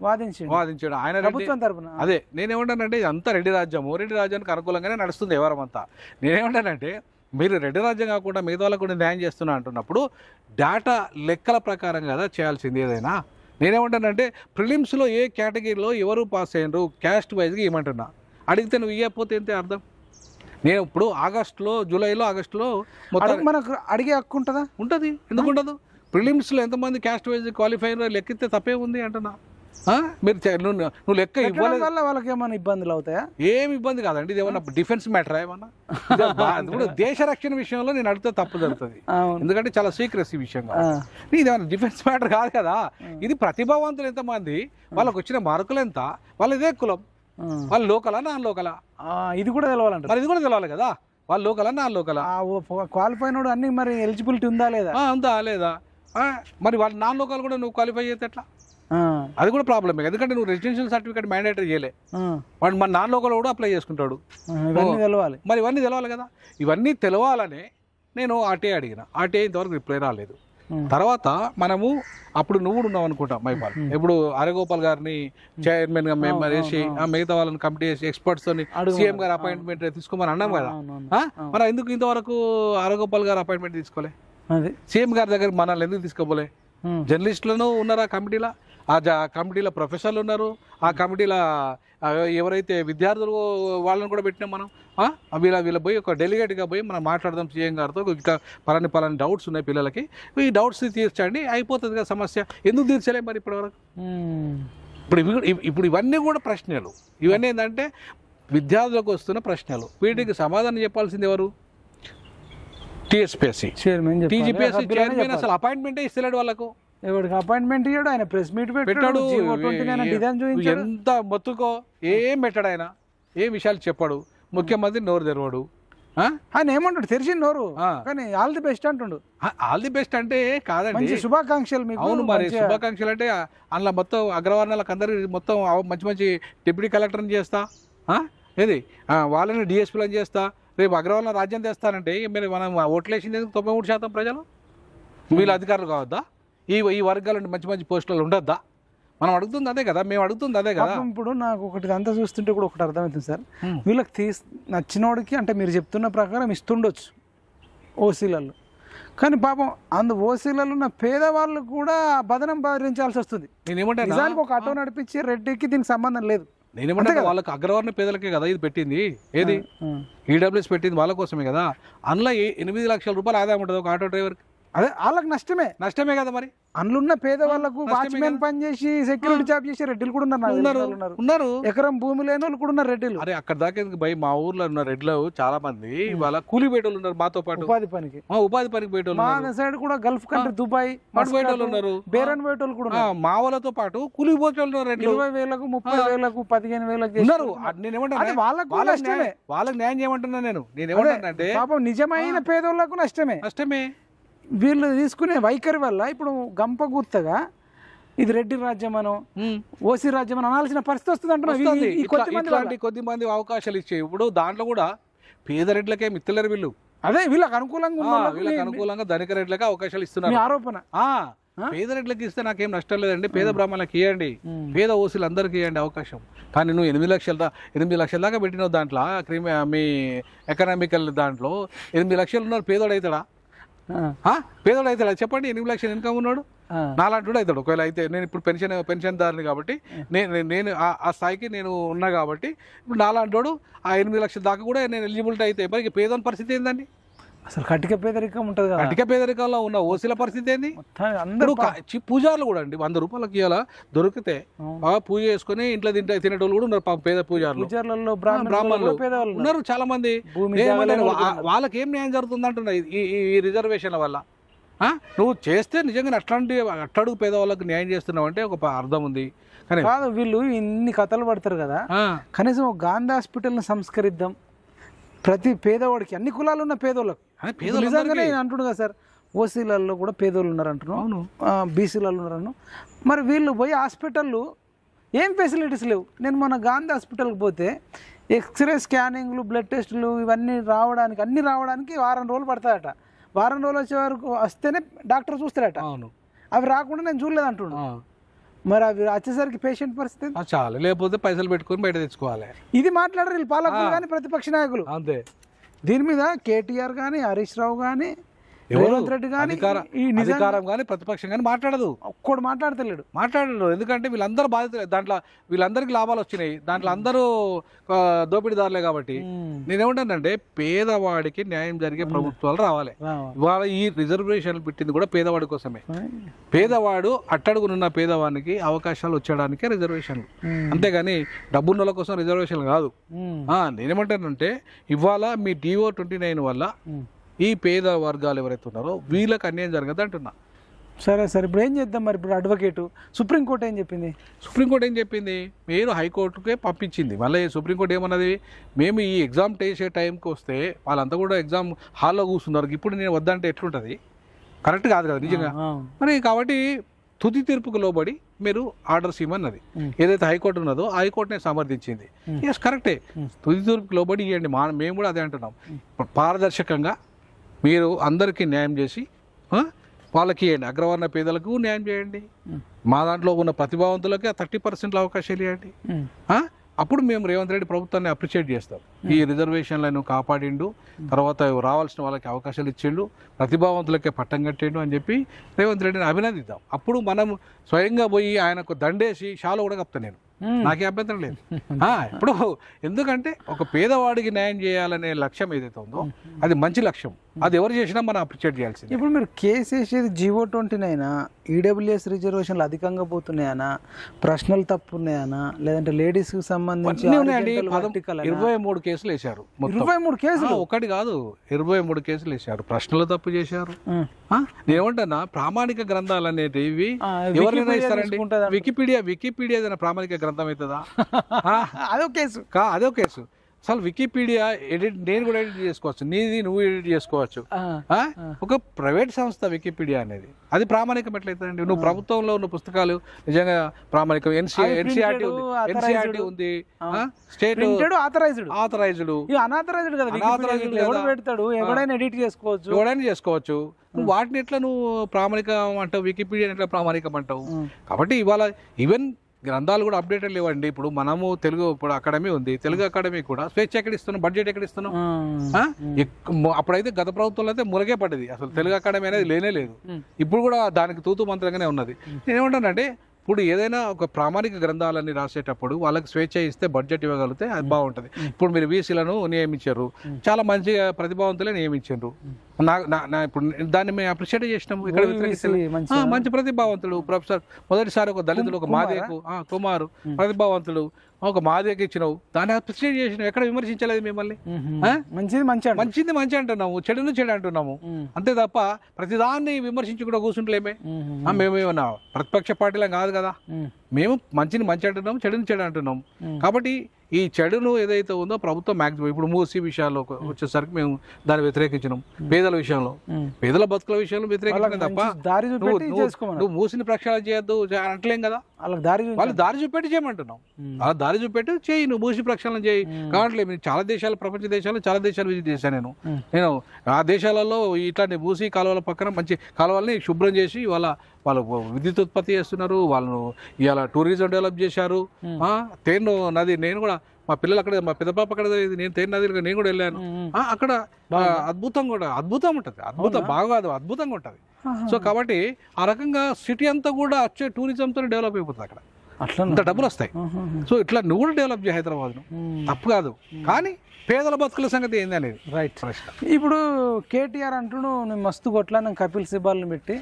వాదించి వాదించాడు ఆయన ప్రభుత్వం తరపున అదే నేనేమంటానంటే అంతా రెడ్డి రాజ్యము రెడ్డి రాజ్యానికి అనుకూలంగానే నడుస్తుంది వ్యవహారం అంతా నేనేమంటానంటే మీరు రెడ్డి రాజ్యం కాకుండా మిగతా వాళ్ళకు కూడా న్యాయం చేస్తున్నా అంటున్నప్పుడు డేటా లెక్కల ప్రకారం కదా చేయాల్సింది ఏదైనా నేనేమంటానంటే ప్రిలిమ్స్లో ఏ కేటగిరీలో ఎవరు పాస్ అయ్యారు క్యాస్ట్ వైజ్గా ఏమంటున్నా అడిగితే నువ్వు ఇవ్వకపోతే ఏంటి అర్థం నేను ఇప్పుడు ఆగస్టులో జూలైలో ఆగస్టులో మొత్తం మనకు అడిగే హక్కు ఉంటుందా ఉంటుంది ఎందుకు ఉండదు ప్రిలిమ్స్లో ఎంతమంది క్యాస్ట్ వైజ్ క్వాలిఫై లెక్కిస్తే తప్పే ఉంది అంటున్నా మీరు నువ్వు నువ్వు లెక్క ఇవ్వలేదు వల్ల వాళ్ళకి ఏమైనా ఇబ్బందులు అవుతాయా ఏమి ఇబ్బంది కాదండి ఇది ఏమన్నా డిఫెన్స్ మ్యాటర్ ఏమన్నా ఇప్పుడు దేశ రక్షణ విషయంలో నేను అడిగితే తప్పు జరుగుతుంది ఎందుకంటే చాలా సీక్రెసీ విషయం ఇది ఏమన్నా డిఫెన్స్ మ్యాటర్ కాదు కదా ఇది ప్రతిభావంతులు ఎంతమంది వాళ్ళకు వచ్చిన మార్కులు ఎంత వాళ్ళు ఇదే కులం వాళ్ళు లోకలా నా లోకలా ఇది కూడా తెలవాలంట మరి ఇది కూడా తెలవాలి కదా వాళ్ళు లోకలా నా లోకలా క్వాలిఫైనోడు అన్ని మరి ఎలిజిబిలిటీ ఉందా లేదా ఉందా లేదా మరి వాళ్ళు నాన్ లోకల్ కూడా నువ్వు క్వాలిఫై చేస్తే ఎట్లా అది కూడా ప్రాబ్లమ్ ఎందుకంటే నువ్వు రెసిడెన్షియల్ సర్టిఫికేట్ మ్యాండేటరీ చేయలే వాడు మన నాన్న లోకల్ కూడా అప్లై చేసుకుంటాడు తెలవాలి మరి ఇవన్నీ తెలవాలి కదా ఇవన్నీ తెలవాలనే నేను ఆర్టీఐ అడిగిన ఆర్టీఐ ఇంతవరకు రిప్లై రాలేదు తర్వాత మనము అప్పుడు నువ్వు ఉన్నావు అనుకుంటాం మైపాల్ ఇప్పుడు హరగోపాల్ గారిని చైర్మన్ గా మేము వేసి మిగతా వాళ్ళని కమిటీ చేసి ఎక్స్పర్ట్స్ తో సీఎం గారు అపాయింట్మెంట్ తీసుకోమని అన్నాం కదా మరి ఎందుకు ఇంతవరకు హరగోపాల్ గారు అపాయింట్మెంట్ తీసుకోలే సీఎం గారి దగ్గర మనల్ని ఎందుకు తీసుకోపోలే జర్నలిస్టులను ఉన్నారా కమిటీలా ఆ కమిటీలో ప్రొఫెసర్లు ఉన్నారు ఆ కమిటీలో ఎవరైతే విద్యార్థులు వాళ్ళని కూడా పెట్టినాం మనం వీళ్ళ వీళ్ళ పోయి ఒక డెలిగేట్గా పోయి మనం మాట్లాడదాం సీఎం గారితో ఇంకా పలాని పలాని డౌట్స్ ఉన్నాయి పిల్లలకి ఈ డౌట్స్ తీర్చండి అయిపోతుంది కదా సమస్య ఎందుకు తీర్చలేం మరి ఇప్పటివరకు ఇప్పుడు ఇప్పుడు ఇవన్నీ కూడా ప్రశ్నలు ఇవన్నీ ఏంటంటే విద్యార్థులకు వస్తున్న ప్రశ్నలు వీటికి సమాధానం చెప్పాల్సింది ఎవరు టీఎస్పీఎస్సీ చైర్మన్ టీజీపీఎస్సీ చైర్మన్ అసలు అపాయింట్మెంటే ఇస్తలేడు వాళ్ళకు ఎవరికి అపాయింట్మెంట్ ఇయ్యాడు ఆయన ప్రెస్ మీట్ పెట్టాడు ఎంత బతుకో ఏం పెట్టాడు ఆయన ఏం విషయాలు చెప్పాడు ముఖ్యమంత్రి నోరు తెరవాడు ఆయన ఏమంటాడు తెరిచి నోరు కానీ ఆల్ ది బెస్ట్ అంటుండు ఆల్ ది బెస్ట్ అంటే కాదండి శుభాకాంక్షలు మీకు అవును మరి శుభాకాంక్షలు అంటే అందులో మొత్తం అగ్రవర్ణాలకు అందరికి మొత్తం మంచి మంచి డిప్యూటీ కలెక్టర్ని చేస్తా ఏది వాళ్ళని అని చేస్తా రేపు అగ్రవర్ణ రాజ్యం తెస్తానంటే మీరు మనం ఓట్లేసింది తొంభై మూడు శాతం ప్రజలు వీళ్ళు అధికారులు కావద్దా ఈ ఈ వర్గాలు మంచి మంచి పోస్టులలో ఉండొద్దా మనం అడుగుతుంది అదే కదా మేము అడుగుతుంది అదే కదా ఇప్పుడు నాకు ఒకటి అంతా చూస్తుంటే కూడా ఒకటి అర్థమవుతుంది సార్ వీళ్ళకి తీ నచ్చినోడికి అంటే మీరు చెప్తున్న ప్రకారం ఇస్తుండొచ్చు ఓసీలలో కానీ పాపం అందు ఓసీలలో ఉన్న పేదవాళ్ళు కూడా బదనం భరించాల్సి వస్తుంది నిజానికి ఒక ఆటో నడిపించి రెడ్డికి దీనికి సంబంధం లేదు నేనేమంటే వాళ్ళకి అగ్రవర్ణ పేదలకే కదా ఇది పెట్టింది ఏది ఈడబ్ల్యూఎస్ పెట్టింది వాళ్ళ కోసమే కదా అందులో ఎనిమిది లక్షల రూపాయలు ఆదాయం ఉంటుంది ఒక ఆటో డ్రైవర్కి అదే వాళ్ళకి నష్టమే నష్టమే కదా మరి అందులో పేదవాళ్ళకు వాచ్మెన్ పని చేసి సెక్యూరిటీ జాబ్ చేసి రెడ్డిలు కూడా ఉన్నారు ఉన్నారు ఎకరం భూమి లేని వాళ్ళు కూడా ఉన్నారు రెడ్డిలు అరే అక్కడ దాకా భయ మా ఊర్లో ఉన్న రెడ్లు చాలా మంది వాళ్ళ కూలి బయటలు ఉన్నారు మాతో పాటు ఉపాధి పనికి మా ఉపాధి పనికి బయట మా సైడ్ కూడా గల్ఫ్ కంట్రీ దుబాయ్ బయటలు ఉన్నారు బేరన్ బయట కూడా మా వాళ్ళతో పాటు కూలి పోతే ఇరవై వేలకు ముప్పై వేలకు పదిహేను వేలకు ఉన్నారు నేనేమంటాను వాళ్ళకు వాళ్ళకి న్యాయం చేయమంటున్నా నేను నేను పాపం నిజమైన పేదోళ్ళకు నష్టమే నష్టమే వీళ్ళు తీసుకునే వైఖరి వల్ల ఇప్పుడు గంప గుర్తగా ఇది రెడ్డి రాజ్యం అనో ఓసీ రాజ్యం అని అనాల్సిన పరిస్థితి వస్తుంది అంటున్నారు కొద్ది మంది అవకాశాలు ఇచ్చే ఇప్పుడు దాంట్లో కూడా పేద రెడ్లకే మిత్తులేరు వీళ్ళు అదే వీళ్ళకి అనుకూలంగా వీళ్ళకి అనుకూలంగా ధనిక రెడ్లకే అవకాశాలు ఇస్తున్నారు ఆరోపణ పేద రెడ్లకి ఇస్తే నాకేం నష్టం లేదండి పేద బ్రాహ్మణులకు ఇవ్వండి పేద ఓసీలు అందరికి ఇవ్వండి అవకాశం కానీ నువ్వు ఎనిమిది లక్షల ఎనిమిది లక్షల దాకా పెట్టినావు దాంట్లో క్రిమి మీ ఎకనామికల్ దాంట్లో ఎనిమిది లక్షలు ఉన్నారు పేదోడైతాడా పేదోడు అవుతాడు చెప్పండి ఎనిమిది లక్షలు ఇన్కమ్ ఉన్నాడు నాలాంటి అవుతాడు ఒకవేళ అయితే నేను ఇప్పుడు పెన్షన్ పెన్షన్ దారిని కాబట్టి నేను నేను ఆ స్థాయికి నేను ఉన్నా కాబట్టి ఇప్పుడు నాలాంటి ఆ ఎనిమిది లక్షల దాకా కూడా నేను ఎలిజిబిలిటీ అయితే మరి పేదోని పరిస్థితి ఏందండి అసలు కటిక పేదరికం ఉంటుంది కదా కటిక పేదరికంలో ఉన్న ఓసీల పరిస్థితి ఏంది అందరూ పూజార్లు కూడా అండి వంద రూపాయలకి ఇలా దొరికితే బాగా పూజ చేసుకుని ఇంట్లో తింటే తినేటోళ్ళు కూడా ఉన్నారు పేద పూజార్లు పూజార్లలో బ్రాహ్మణులు ఉన్నారు చాలా మంది వాళ్ళకి ఏం న్యాయం జరుగుతుంది అంటున్నా ఈ రిజర్వేషన్ల వల్ల నువ్వు చేస్తే నిజంగా అట్లాంటి అట్టడుగు పేదవాళ్ళకి న్యాయం చేస్తున్నావు అంటే ఒక అర్థం ఉంది కానీ వీళ్ళు ఇన్ని కథలు పడతారు కదా కనీసం గాంధీ హాస్పిటల్ని సంస్కరిద్దాం ప్రతి పేదవాడికి అన్ని కులాలు ఉన్న పేదోళ్ళకు నిజంగానే నేను అంటున్నా కదా సార్ ఓసీలలో కూడా పేదోళ్ళు ఉన్నారు అంటున్నాను బీసీలలో ఉన్నారను మరి వీళ్ళు పోయి హాస్పిటల్లు ఏం ఫెసిలిటీస్ లేవు నేను మన గాంధీ హాస్పిటల్కి పోతే ఎక్స్రే స్కానింగ్లు బ్లడ్ టెస్టులు ఇవన్నీ రావడానికి అన్నీ రావడానికి వారం రోజులు పడతాయట వారం రోజులు వచ్చే వరకు వస్తేనే డాక్టర్ చూస్తారట అవును అవి రాకుండా నేను చూడలేదు అంటున్నాను మరి అవి వచ్చేసరికి పేషెంట్ పరిస్థితి చాలు లేకపోతే పైసలు పెట్టుకుని బయట తెచ్చుకోవాలి ఇది మాట్లాడరు పాలకులు కానీ ప్రతిపక్ష నాయకులు అంతే దీని మీద కేటీఆర్ కానీ హరీష్ రావు కానీ ఈ అధికారం ప్రతిపక్షం కానీ మాట్లాడదు ఒక్కడు మాట్లాడతలేడు మాట్లాడలేడు ఎందుకంటే వీళ్ళందరూ బాధితులే దాంట్లో వీళ్ళందరికీ లాభాలు వచ్చినాయి దాంట్లో అందరూ దోపిడీదారులే కాబట్టి నేనేమంటానంటే పేదవాడికి న్యాయం జరిగే ప్రభుత్వాలు రావాలి ఇవాళ ఈ రిజర్వేషన్లు పెట్టింది కూడా పేదవాడి కోసమే పేదవాడు అట్టడుగునున్న పేదవానికి అవకాశాలు వచ్చేయడానికే రిజర్వేషన్లు అంతేగాని డబ్బున్నల కోసం రిజర్వేషన్లు కాదు నేనేమంటానంటే ఇవాళ మీ డిఓ ట్వంటీ నైన్ వల్ల ఈ పేద వర్గాలు ఎవరైతే ఉన్నారో వీళ్ళకి అన్యాయం జరగదు అంటున్నా సరే సరే ఇప్పుడు ఏం చేద్దాం మరి ఇప్పుడు అడ్వకేటు సుప్రీంకోర్టు ఏం చెప్పింది సుప్రీంకోర్టు ఏం చెప్పింది మీరు హైకోర్టుకే పంపించింది మళ్ళీ సుప్రీంకోర్టు ఏమన్నది మేము ఈ ఎగ్జామ్ చేసే టైంకి వస్తే వాళ్ళంతా కూడా ఎగ్జామ్ హాల్లో కూర్చున్నారు ఇప్పుడు నేను వద్దంటే ఎట్లుంటుంది కరెక్ట్ కాదు కదా నిజంగా మరి కాబట్టి తుది తీర్పుకు లోబడి మీరు ఆర్డర్స్ ఇవ్వన్నది ఏదైతే హైకోర్టు ఉన్నదో హైకోర్టు నేను సమర్థించింది ఎస్ కరెక్టే తుది తీర్పుకు లోబడి ఇవ్వండి మా మేము కూడా అదే అంటున్నాం పారదర్శకంగా మీరు అందరికీ న్యాయం చేసి వాళ్ళకి ఇవ్వండి అగ్రవర్ణ పేదలకు న్యాయం చేయండి మా దాంట్లో ఉన్న ప్రతిభావంతులకి ఆ థర్టీ పర్సెంట్ అవకాశాలు ఇవ్వండి అప్పుడు మేము రేవంత్ రెడ్డి ప్రభుత్వాన్ని అప్రిషియేట్ చేస్తాం ఈ రిజర్వేషన్లను కాపాడిండు తర్వాత రావాల్సిన వాళ్ళకి అవకాశాలు ఇచ్చిండు ప్రతిభావంతులకే పట్టం కట్టేడు అని చెప్పి రేవంత్ రెడ్డిని అభినందిద్దాం అప్పుడు మనం స్వయంగా పోయి ఆయనకు దండేసి షాలు కూడా కప్తా నేను నాకే అభ్యంతరం లేదు ఇప్పుడు ఎందుకంటే ఒక పేదవాడికి న్యాయం చేయాలనే లక్ష్యం ఏదైతే ఉందో అది మంచి లక్ష్యం అది ఎవరు చేసినా మనం అప్రిషియేట్ చేయాల్సింది ఇప్పుడు మీరు కేసు వేసేది జివో ట్వంటీ నైనా ఈడబ్ల్యూఎస్ e రిజర్వేషన్లు అధికంగా పోతున్నాయనా ప్రశ్నలు తప్పు ఉన్నాయనా లేదంటే లేడీస్ కి సంబంధించి ఇరవై మూడు కేసులు వేశారు ఇరవై మూడు కేసులు ఒకటి కాదు ఇరవై మూడు కేసులు వేశారు ప్రశ్నలు తప్పు చేశారు ఏమంటానా ప్రామాణిక గ్రంథాలు అనేది వికీపీడియా వికీపీడియా ప్రామాణిక గ్రంథం అవుతుందా అదో కేసు అదో కేసు అసలు వికీపీడియా ఎడిట్ నేను కూడా ఎడిట్ చేసుకోవచ్చు నీది నువ్వు ఎడిట్ చేసుకోవచ్చు ఒక ప్రైవేట్ సంస్థ వికీపీడియా అనేది అది ప్రామాణికం ఎట్లయితే నువ్వు ప్రభుత్వంలో ఉన్న పుస్తకాలు నిజంగా ప్రామాణికం ఎన్సీఆర్టీ ఎన్సీఆర్టీ ఉంది స్టేట్ ఆథరైజ్డ్ ఆథరైజ్డ్ అనాథరైజ్డ్ కదా ఎవడు పెడతాడు ఎవడైనా ఎడిట్ చేసుకోవచ్చు ఎవడైనా చేసుకోవచ్చు నువ్వు వాటిని ఎట్లా నువ్వు ప్రామాణికం అంటావు వికీపీడియా ఎట్లా ప్రామాణికం అంటావు కాబట్టి ఇవాళ ఈవెన్ గ్రంథాలు కూడా అప్డేటెడ్ లేవండి ఇప్పుడు మనము తెలుగు ఇప్పుడు అకాడమీ ఉంది తెలుగు అకాడమీ కూడా స్వేచ్ఛ ఎక్కడ ఇస్తున్నాం బడ్జెట్ ఎక్కడ ఇస్తున్నాం అప్పుడైతే గత ప్రభుత్వంలో అయితే మురగే పడ్డది అసలు తెలుగు అకాడమీ అనేది లేనే లేదు ఇప్పుడు కూడా దానికి తూతు మంత్రంగానే ఉన్నది నేనేమంటానంటే ఇప్పుడు ఏదైనా ఒక ప్రామాణిక గ్రంథాలన్నీ రాసేటప్పుడు వాళ్ళకి స్వేచ్ఛ ఇస్తే బడ్జెట్ ఇవ్వగలిగితే అది బాగుంటుంది ఇప్పుడు మీరు వీసీలను నియమించారు చాలా మంచి ప్రతిభావంతులే నియమించారు నా ఇప్పుడు దాన్ని మేము అప్రిషియేట్ చేసినాము ఇక్కడ మంచి ప్రతిభావంతులు ప్రొఫెసర్ మొదటిసారి ఒక దళితులు ఒక మాదేకు కుమారు ప్రతిభావంతులు ఒక మాదిగకి ఇచ్చినావు దాన్ని అప్రిషియేట్ చేసినావు ఎక్కడ విమర్శించలేదు మిమ్మల్ని మంచిది మంచి మంచిది మంచి అంటున్నాము చెడును చెడు అంటున్నాము అంతే తప్ప ప్రతిదాన్ని విమర్శించి కూడా కూర్చుంటలేమే మేమేమన్నా ప్రతిపక్ష పార్టీలం కాదు కదా మేము మంచిని మంచి అంటున్నాము చెడుని చెడు అంటున్నాము కాబట్టి ఈ చెడును ఏదైతే ఉందో ప్రభుత్వం మ్యాక్సిమం ఇప్పుడు మూసీ విషయాల్లో వచ్చేసరికి మేము దాన్ని వ్యతిరేకించినాం పేదల విషయంలో పేదల బతుకుల విషయంలో వ్యతిరేకించిన తప్ప దారి నువ్వు మూసిని ప్రక్షాళన చేయొద్దు అంటలేం కదా దారి వాళ్ళు దారి చూపెట్టి చేయమంటున్నాం అలా దారి చూపెట్టి చేయి నువ్వు మూసి ప్రక్షాళన చేయి కావట్లేదు నేను చాలా దేశాలు ప్రపంచ దేశాలు చాలా దేశాలు విజిట్ చేశాను నేను నేను ఆ దేశాలలో ఇట్లాంటి మూసి కాలువల పక్కన మంచి కాలువల్ని శుభ్రం చేసి వాళ్ళ వాళ్ళు విద్యుత్ ఉత్పత్తి చేస్తున్నారు వాళ్ళను ఇవాళ టూరిజం డెవలప్ చేశారు తేను నది నేను కూడా మా పిల్లలు అక్కడ మా పెద్ద పాప అక్కడ నేను తేను నది నేను కూడా వెళ్ళాను అక్కడ అద్భుతం కూడా అద్భుతం ఉంటుంది అద్భుతం బాగా అద్భుతంగా ఉంటుంది సో కాబట్టి ఆ రకంగా సిటీ అంతా కూడా వచ్చే టూరిజంతో డెవలప్ అయిపోతుంది అక్కడ అట్లా అంత డబ్బులు వస్తాయి సో ఇట్లా నువ్వు కూడా డెవలప్ చేయ హైదరాబాద్ను తప్పు కాదు కానీ పేదల బతుకుల సంగతి ఏంది అనేది రైట్ ఇప్పుడు కేటీఆర్ అంటూ మస్తు కొట్లా కపిల్ సిబాల్ని పెట్టి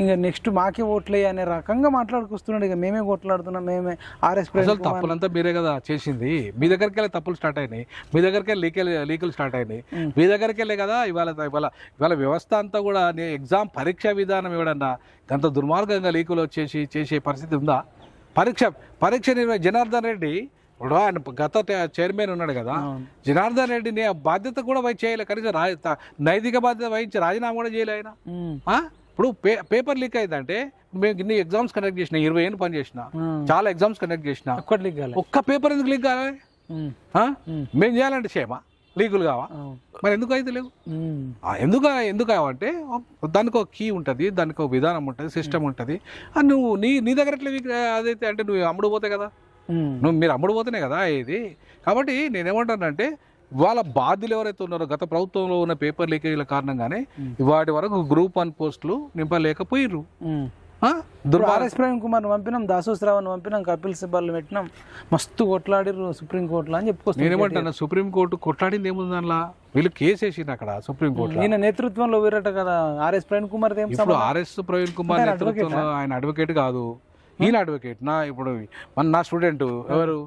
ఇంకా నెక్స్ట్ మాకే ఓట్లే అనే రకంగా మాట్లాడుకొస్తున్నాడు ఇక మేమే కొట్లాడుతున్నాం మేమే ఆర్ఎస్ ప్రజలు తప్పులంతా మీరే కదా చేసింది మీ దగ్గరికి వెళ్ళి తప్పులు స్టార్ట్ అయినాయి మీ దగ్గరికి లీకల్ లీకులు స్టార్ట్ అయినాయి మీ దగ్గరికి వెళ్ళే కదా ఇవాళ ఇవాళ ఇవాళ వ్యవస్థ అంతా కూడా ఎగ్జామ్ పరీక్ష విధానం ఇవ్వడన్నా ఎంత దుర్మార్గంగా లీకులు వచ్చేసి చేసే పరిస్థితి ఉందా పరీక్ష పరీక్ష నిర్వహణ జనార్దన్ రెడ్డి ఇప్పుడు ఆయన గత చైర్మన్ ఉన్నాడు కదా జనార్దన్ రెడ్డిని ఆ బాధ్యత కూడా వహించేయాలి కనీసం నైతిక బాధ్యత వహించి రాజీనామా కూడా చేయలే ఆయన ఇప్పుడు పే పేపర్ లీక్ అయిందంటే మేము ఇన్ని ఎగ్జామ్స్ కండక్ట్ చేసిన ఇరవై ఏళ్ళు పని చేసిన చాలా ఎగ్జామ్స్ కండక్ట్ చేసిన ఒక్కటి లీక్ ఒక్క పేపర్ ఎందుకు లీక్ కావాలి మేము చేయాలంటే క్షేమ లీకులు కావా మరి ఎందుకు అయితే లేవు ఎందుకు ఎందుకు కావంటే దానికి ఒక కీ ఉంటుంది దానికి ఒక విధానం ఉంటుంది సిస్టమ్ ఉంటుంది నువ్వు నీ నీ దగ్గర ఎట్లా అదైతే అంటే నువ్వు అమ్ముడు పోతే కదా నువ్వు మీరు అమ్ముడు పోతేనే కదా ఇది కాబట్టి నేనేమంటానంటే వాళ్ళ బాధ్యులు ఎవరైతే ఉన్నారో గత ప్రభుత్వంలో ఉన్న పేపర్ లీకేజీల కారణంగానే వాటి వరకు గ్రూప్ వన్ పోస్టులు నింపలేకపోయిర్రు ఆర్ఎస్ ప్రవీణ్ కుమార్ పంపినాం దాసు శ్రావణ్ పంపినాం కపిల్ సిబ్బాలు పెట్టినాం మస్తు కొట్లాడిర్రు సుప్రీంకోర్టులో అని చెప్పుకోవచ్చు నేనేమంటాను కోర్టు కొట్లాడింది ఏముంది దానిలా వీళ్ళు కేసు వేసింది అక్కడ సుప్రీంకోర్టు ఈయన నేతృత్వంలో వీరట కదా ఆర్ఎస్ ప్రవీణ్ కుమార్ ఇప్పుడు ఆర్ఎస్ ప్రవీణ్ కుమార్ నేతృత్వంలో ఆయన అడ్వకేట్ కాదు ఈయన అడ్వకేట్ నా ఇప్పుడు మన నా స్టూడెంట్ ఎవరు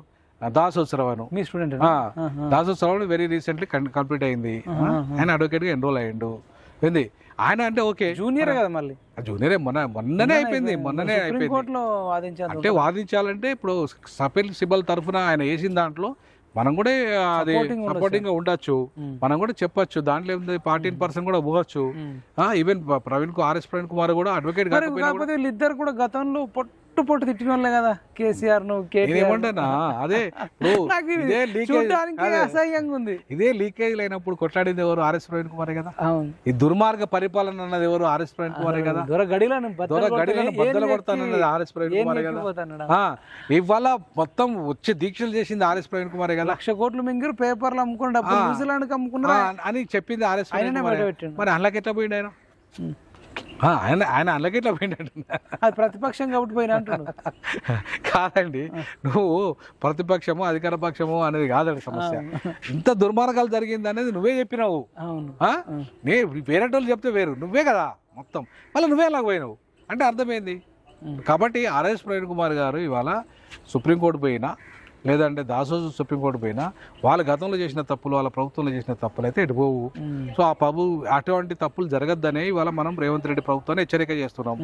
దాసోత్సరం మీ స్టూడెంట్ దాసోత్సవం వెరీ రీసెంట్లీ కంప్లీట్ అయింది ఆయన అడ్వకేట్ గా ఎన్రోల్ అయ్యిండు ఏంది ఆయన అంటే ఓకే జూనియర్ కదా మళ్ళీ జూనియర్ మొన్న మొన్ననే అయిపోయింది మొన్ననే అయిపోయింది అంటే వాదించాలంటే ఇప్పుడు సపిల్ సిబల్ తరఫున ఆయన వేసిన దాంట్లో మనం కూడా అది సపోర్టింగ్ గా ఉండొచ్చు మనం కూడా చెప్పొచ్చు దాంట్లో ఏమి ఫార్టీన్ పర్సన్ కూడా పోవచ్చు ఈవెన్ ప్రవీణ్ ఆర్ఎస్ ప్రవీణ్ కుమార్ కూడా అడ్వకేట్ కాకపోతే కూడా గతంలో పొట్టు తిట్టిన వాళ్ళే కదా కేసీఆర్ ను అదే అసహ్యంగా ఉంది ఇదే లీకేజ్ లేనప్పుడు కొట్లాడింది ఎవరు ఆర్ఎస్ ప్రవీణ్ కుమార్ కదా ఈ దుర్మార్గ పరిపాలన అన్నది ఎవరు ఆర్ఎస్ ప్రవీణ్ కుమారే కదా దొర గడిలను దొర గడిలను బద్దలు కొడతానన్నది ఆర్ఎస్ ప్రవీణ్ ఇవాళ మొత్తం వచ్చి దీక్షలు చేసింది ఆర్ఎస్ ప్రవీణ్ కుమార్ కదా లక్ష కోట్లు మింగిరు పేపర్లు అమ్ముకుని డబ్బులు న్యూజిలాండ్కి అని చెప్పింది ఆర్ఎస్ మరి అందులోకి ఎట్లా పోయిండు ఆయన ఆయన ఆయన అందులోకి ఇట్లా పోయినట్టున్నా అది ప్రతిపక్షం కాబట్టి పోయినా కాదండి నువ్వు ప్రతిపక్షము అధికార పక్షము అనేది కాదండి సమస్య ఇంత దుర్మార్గాలు జరిగింది అనేది నువ్వే చెప్పినావు నే వేరేటోళ్ళు చెప్తే వేరు నువ్వే కదా మొత్తం మళ్ళీ నువ్వే అలాగ పోయినావు అంటే అర్థమైంది కాబట్టి ఆర్ఎస్ ప్రవీణ్ కుమార్ గారు ఇవాళ సుప్రీంకోర్టు పోయినా లేదంటే దాసోజు సుప్రీంకోర్టు పోయినా వాళ్ళ గతంలో చేసిన తప్పులు వాళ్ళ ప్రభుత్వంలో చేసిన తప్పులు అయితే పోవు సో ఆ పబు అటువంటి తప్పులు జరగద్దని ఇవాళ మనం రేవంత్ రెడ్డి ప్రభుత్వాన్ని హెచ్చరిక చేస్తున్నాం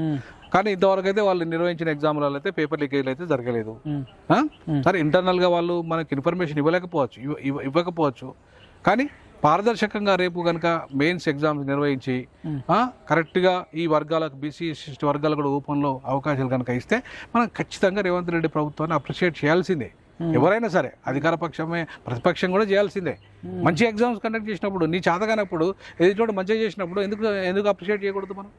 కానీ ఇంతవరకు అయితే వాళ్ళు నిర్వహించిన ఎగ్జామ్లలో అయితే పేపర్ లీకేజ్ అయితే జరగలేదు సరే ఇంటర్నల్గా వాళ్ళు మనకి ఇన్ఫర్మేషన్ ఇవ్వలేకపోవచ్చు ఇవ్వకపోవచ్చు కానీ పారదర్శకంగా రేపు కనుక మెయిన్స్ ఎగ్జామ్స్ నిర్వహించి కరెక్ట్గా ఈ వర్గాలకు బీసీ వర్గాలకు కూడా ఓపెన్లో అవకాశాలు కనుక ఇస్తే మనం ఖచ్చితంగా రేవంత్ రెడ్డి ప్రభుత్వాన్ని అప్రిషియేట్ చేయాల్సిందే ఎవరైనా సరే అధికార పక్షమే ప్రతిపక్షం కూడా చేయాల్సిందే మంచి ఎగ్జామ్స్ కండక్ట్ చేసినప్పుడు నీ చాతగానప్పుడు ఎదుటి మంచిగా చేసినప్పుడు ఎందుకు ఎందుకు అప్రిషియేట్ చేయకూడదు మనం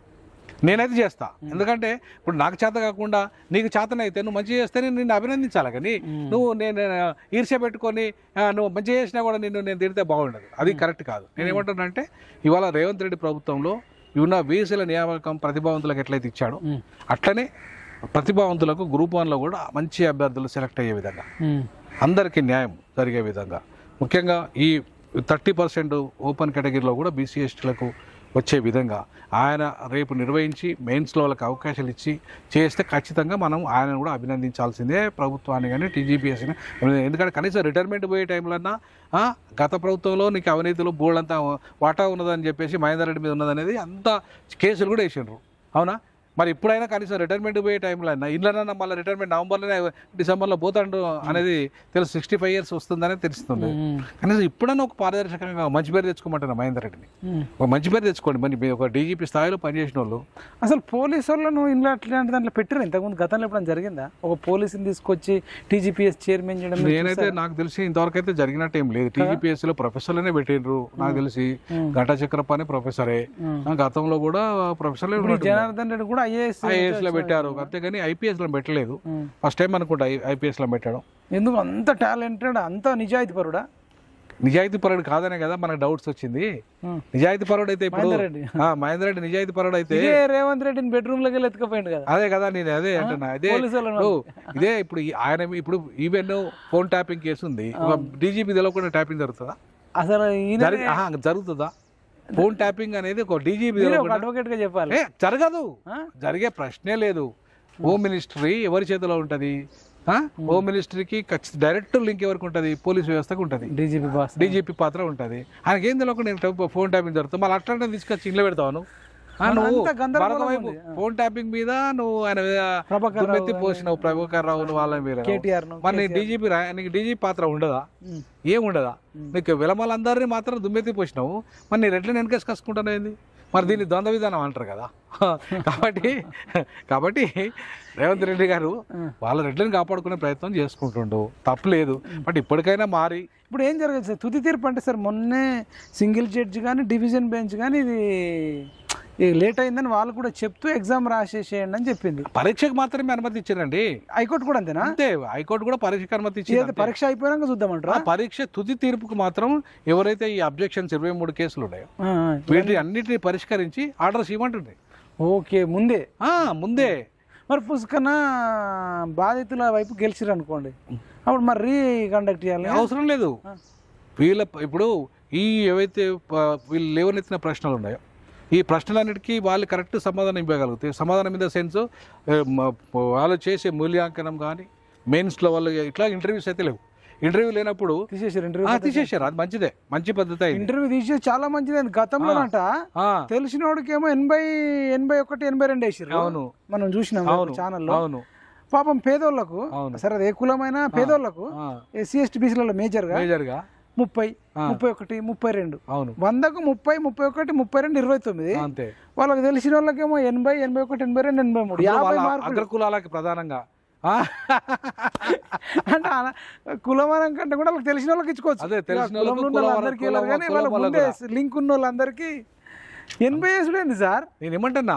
నేనైతే చేస్తా ఎందుకంటే ఇప్పుడు నాకు చేత కాకుండా నీకు చేతనైతే నువ్వు మంచిగా చేస్తే నేను నిన్ను అభినందించాలి కానీ నువ్వు నేను ఈర్ష్య పెట్టుకొని నువ్వు మంచిగా చేసినా కూడా నిన్ను నేను తిడితే బాగుండదు అది కరెక్ట్ కాదు నేనేమంటానంటే ఇవాళ రేవంత్ రెడ్డి ప్రభుత్వంలో ఉన్న వీసీల నియామకం ప్రతిభావంతులకు ఎట్లయితే ఇచ్చాడు అట్లనే ప్రతిభావంతులకు గ్రూప్ వన్లో కూడా మంచి అభ్యర్థులు సెలెక్ట్ అయ్యే విధంగా అందరికీ న్యాయం జరిగే విధంగా ముఖ్యంగా ఈ థర్టీ పర్సెంట్ ఓపెన్ కేటగిరీలో కూడా బీసీ ఎస్టీలకు వచ్చే విధంగా ఆయన రేపు నిర్వహించి మెయిన్స్లో వాళ్ళకి అవకాశాలు ఇచ్చి చేస్తే ఖచ్చితంగా మనం ఆయనను కూడా అభినందించాల్సిందే ప్రభుత్వాన్ని కానీ టీజీపీఎస్ని ఎందుకంటే కనీసం రిటైర్మెంట్ పోయే అన్న గత ప్రభుత్వంలో నీకు అవినీతిలో బోర్డు అంతా వాటా ఉన్నదని చెప్పేసి మహేందర్ రెడ్డి మీద ఉన్నదనేది అంత కేసులు కూడా వేసిండ్రు అవునా మరి ఇప్పుడైనా కనీసం రిటైర్మెంట్ పోయే టైంలో అయినా ఇళ్ళనన్నా మళ్ళీ రిటైర్మెంట్ నవంబర్లోనే డిసెంబర్లో పోతాడు అనేది తెలుసు సిక్స్టీ ఫైవ్ ఇయర్స్ వస్తుందనే తెలుస్తుంది కనీసం ఇప్పుడైనా ఒక పారదర్శకంగా మంచి పేరు తెచ్చుకోమంటారు మహేందర్ రెడ్డిని ఒక మంచి పేరు తెచ్చుకోండి మరి ఒక డీజీపీ స్థాయిలో పనిచేసిన వాళ్ళు అసలు పోలీసు వాళ్ళను ఇంట్లో అట్లాంటి దాంట్లో పెట్టారు ఇంతకుముందు గతంలో ఎప్పుడైనా జరిగిందా ఒక పోలీసుని తీసుకొచ్చి టీజీపీఎస్ చైర్మన్ చేయడం నేనైతే నాకు తెలిసి ఇంతవరకు అయితే జరిగినట్టు ఏం లేదు టీజీపీఎస్లో ప్రొఫెసర్లనే పెట్టిండ్రు నాకు తెలిసి అనే ప్రొఫెసరే గతంలో కూడా ప్రొఫెసర్లే జనార్దన్ రెడ్డి కూడా ఐఏఎస్ లో పెట్టారు అంతేగాని ఐపీఎస్ లో పెట్టలేదు ఫస్ట్ టైం అనుకుంటా ఐపీఎస్ లో పెట్టడం ఎందుకు అంత టాలెంటెడ్ అంత నిజాయితీ పరుడా నిజాయితీ పరుడు కాదనే కదా మనకు డౌట్స్ వచ్చింది నిజాయితీ పరుడు అయితే ఇప్పుడు మహేందర్ రెడ్డి నిజాయితీ పరుడు అయితే రేవంత్ రెడ్డిని బెడ్రూమ్ లోకి ఎత్తుకపోయింది కదా అదే కదా నేను అదే అంటున్నా అదే ఇదే ఇప్పుడు ఆయన ఇప్పుడు ఈవెన్ ఫోన్ ట్యాపింగ్ కేసు ఉంది డీజీపీ తెలవకుండా ట్యాపింగ్ జరుగుతుందా అసలు జరుగుతుందా ఫోన్ ట్యాపింగ్ అనేది ఒక డీజీపీ అడ్వకేట్ గా చెప్పాలి జరగదు జరిగే ప్రశ్నే లేదు హోమ్ మినిస్ట్రీ ఎవరి చేతిలో ఉంటుంది హోమ్ మినిస్ట్రీకి డైరెక్ట్ లింక్ ఎవరికి ఉంటుంది పోలీస్ వ్యవస్థకు ఉంటుంది డీజీపీ డీజీపీ పాత్ర ఉంటుంది ఆయనకి ఏం తెలియకుండా నేను ఫోన్ ట్యాపింగ్ జరుగుతుంది మళ్ళీ అట్లాంటి తీసుకొచ్చి ఇంట్లో పెడతాను నువ్వు ఫోన్ ట్యాపింగ్ మీద నువ్వు ఆయన దుమ్మెత్తి పోసినావు ప్రభాకర్ రావు వాళ్ళ మీద మరి నీ డీజీపీ నీకు డీజీపీ పాత్ర ఉండదా ఏముండదా నీకు విలమలందరినీ మాత్రం దుమ్మెత్తి పోసినావు మరి నీ రెడ్లను వెనకేసి ఏంది మరి దీన్ని ద్వంద్వ విధానం అంటారు కదా కాబట్టి కాబట్టి రేవంత్ రెడ్డి గారు వాళ్ళ రెడ్లను కాపాడుకునే ప్రయత్నం చేసుకుంటుండు తప్పలేదు బట్ ఇప్పటికైనా మారి ఇప్పుడు ఏం జరగదు సార్ తుది తీర్పు అంటే సార్ మొన్నే సింగిల్ జడ్జి కానీ డివిజన్ బెంచ్ కానీ ఇది లేట్ అయిందని వాళ్ళు కూడా చెప్తూ ఎగ్జామ్ రాసేసేయండి అని చెప్పింది పరీక్షకు మాత్రమే అనుమతి ఇచ్చారండి హైకోర్టు కూడా అంతేనా అంతే హైకోర్టు కూడా పరీక్షకు అనుమతి ఇచ్చింది పరీక్ష అయిపోయాక చూద్దామంటారా పరీక్ష తుది తీర్పుకు మాత్రం ఎవరైతే ఈ అబ్జెక్షన్స్ ఇరవై మూడు కేసులు ఉన్నాయో వీటిని అన్నిటిని పరిష్కరించి ఆర్డర్స్ ఇవ్వమంటుంది ఓకే ముందే ముందే మరి పుస్తకన బాధితుల వైపు గెలిచిరు అనుకోండి అప్పుడు మరి కండక్ట్ చేయాలి అవసరం లేదు వీళ్ళ ఇప్పుడు ఈ ఏవైతే వీళ్ళు లేవనెత్తిన ప్రశ్నలు ఉన్నాయో ఈ ప్రశ్నలన్నిటికీ వాళ్ళు కరెక్ట్ సమాధానం ఇవ్వగలుగుతాయి సమాధానం ఇన్ ద సెన్స్ వాళ్ళు చేసే మూల్యాంకనం కానీ మెయిన్స్లో వాళ్ళు ఇట్లా ఇంటర్వ్యూస్ అయితే లేవు ఇంటర్వ్యూ లేనప్పుడు తీసేశారు ఇంటర్వ్యూ తీసేశారు అది మంచిదే మంచి పద్ధతి ఇంటర్వ్యూ తీసేది చాలా మంచిదే గతంలో అంట తెలిసిన వాడికేమో ఎనభై ఎనభై ఒకటి ఎనభై రెండు వేసారు అవును మనం చూసినాం ఛానల్లో అవును పాపం పేదోళ్లకు సరే ఏ కులమైన పేదోళ్లకు ఎస్సీ ఎస్టీ బీసీలలో మేజర్ గా మేజర్ గా ముప్పై ముప్పై ఒకటి ముప్పై రెండు అవును వందకు ముప్పై ముప్పై ఒకటి ముప్పై రెండు ఇరవై తొమ్మిది అంతే వాళ్ళకి తెలిసిన వాళ్ళకేమో ఎనభై ఎనభై ఒకటి ఎనభై రెండు ఎనభై మూడు యాభై కులాలకి ప్రధానంగా అంటే కులమనం కంటే కూడా వాళ్ళకి తెలిసిన వాళ్ళకి ఇచ్చుకోవచ్చు అదే తెలిసిన వాళ్ళందరికీ లింక్ ఉన్న వాళ్ళందరికీ ఎనభై వేసుడేంది సార్ నేను ఏమంటున్నా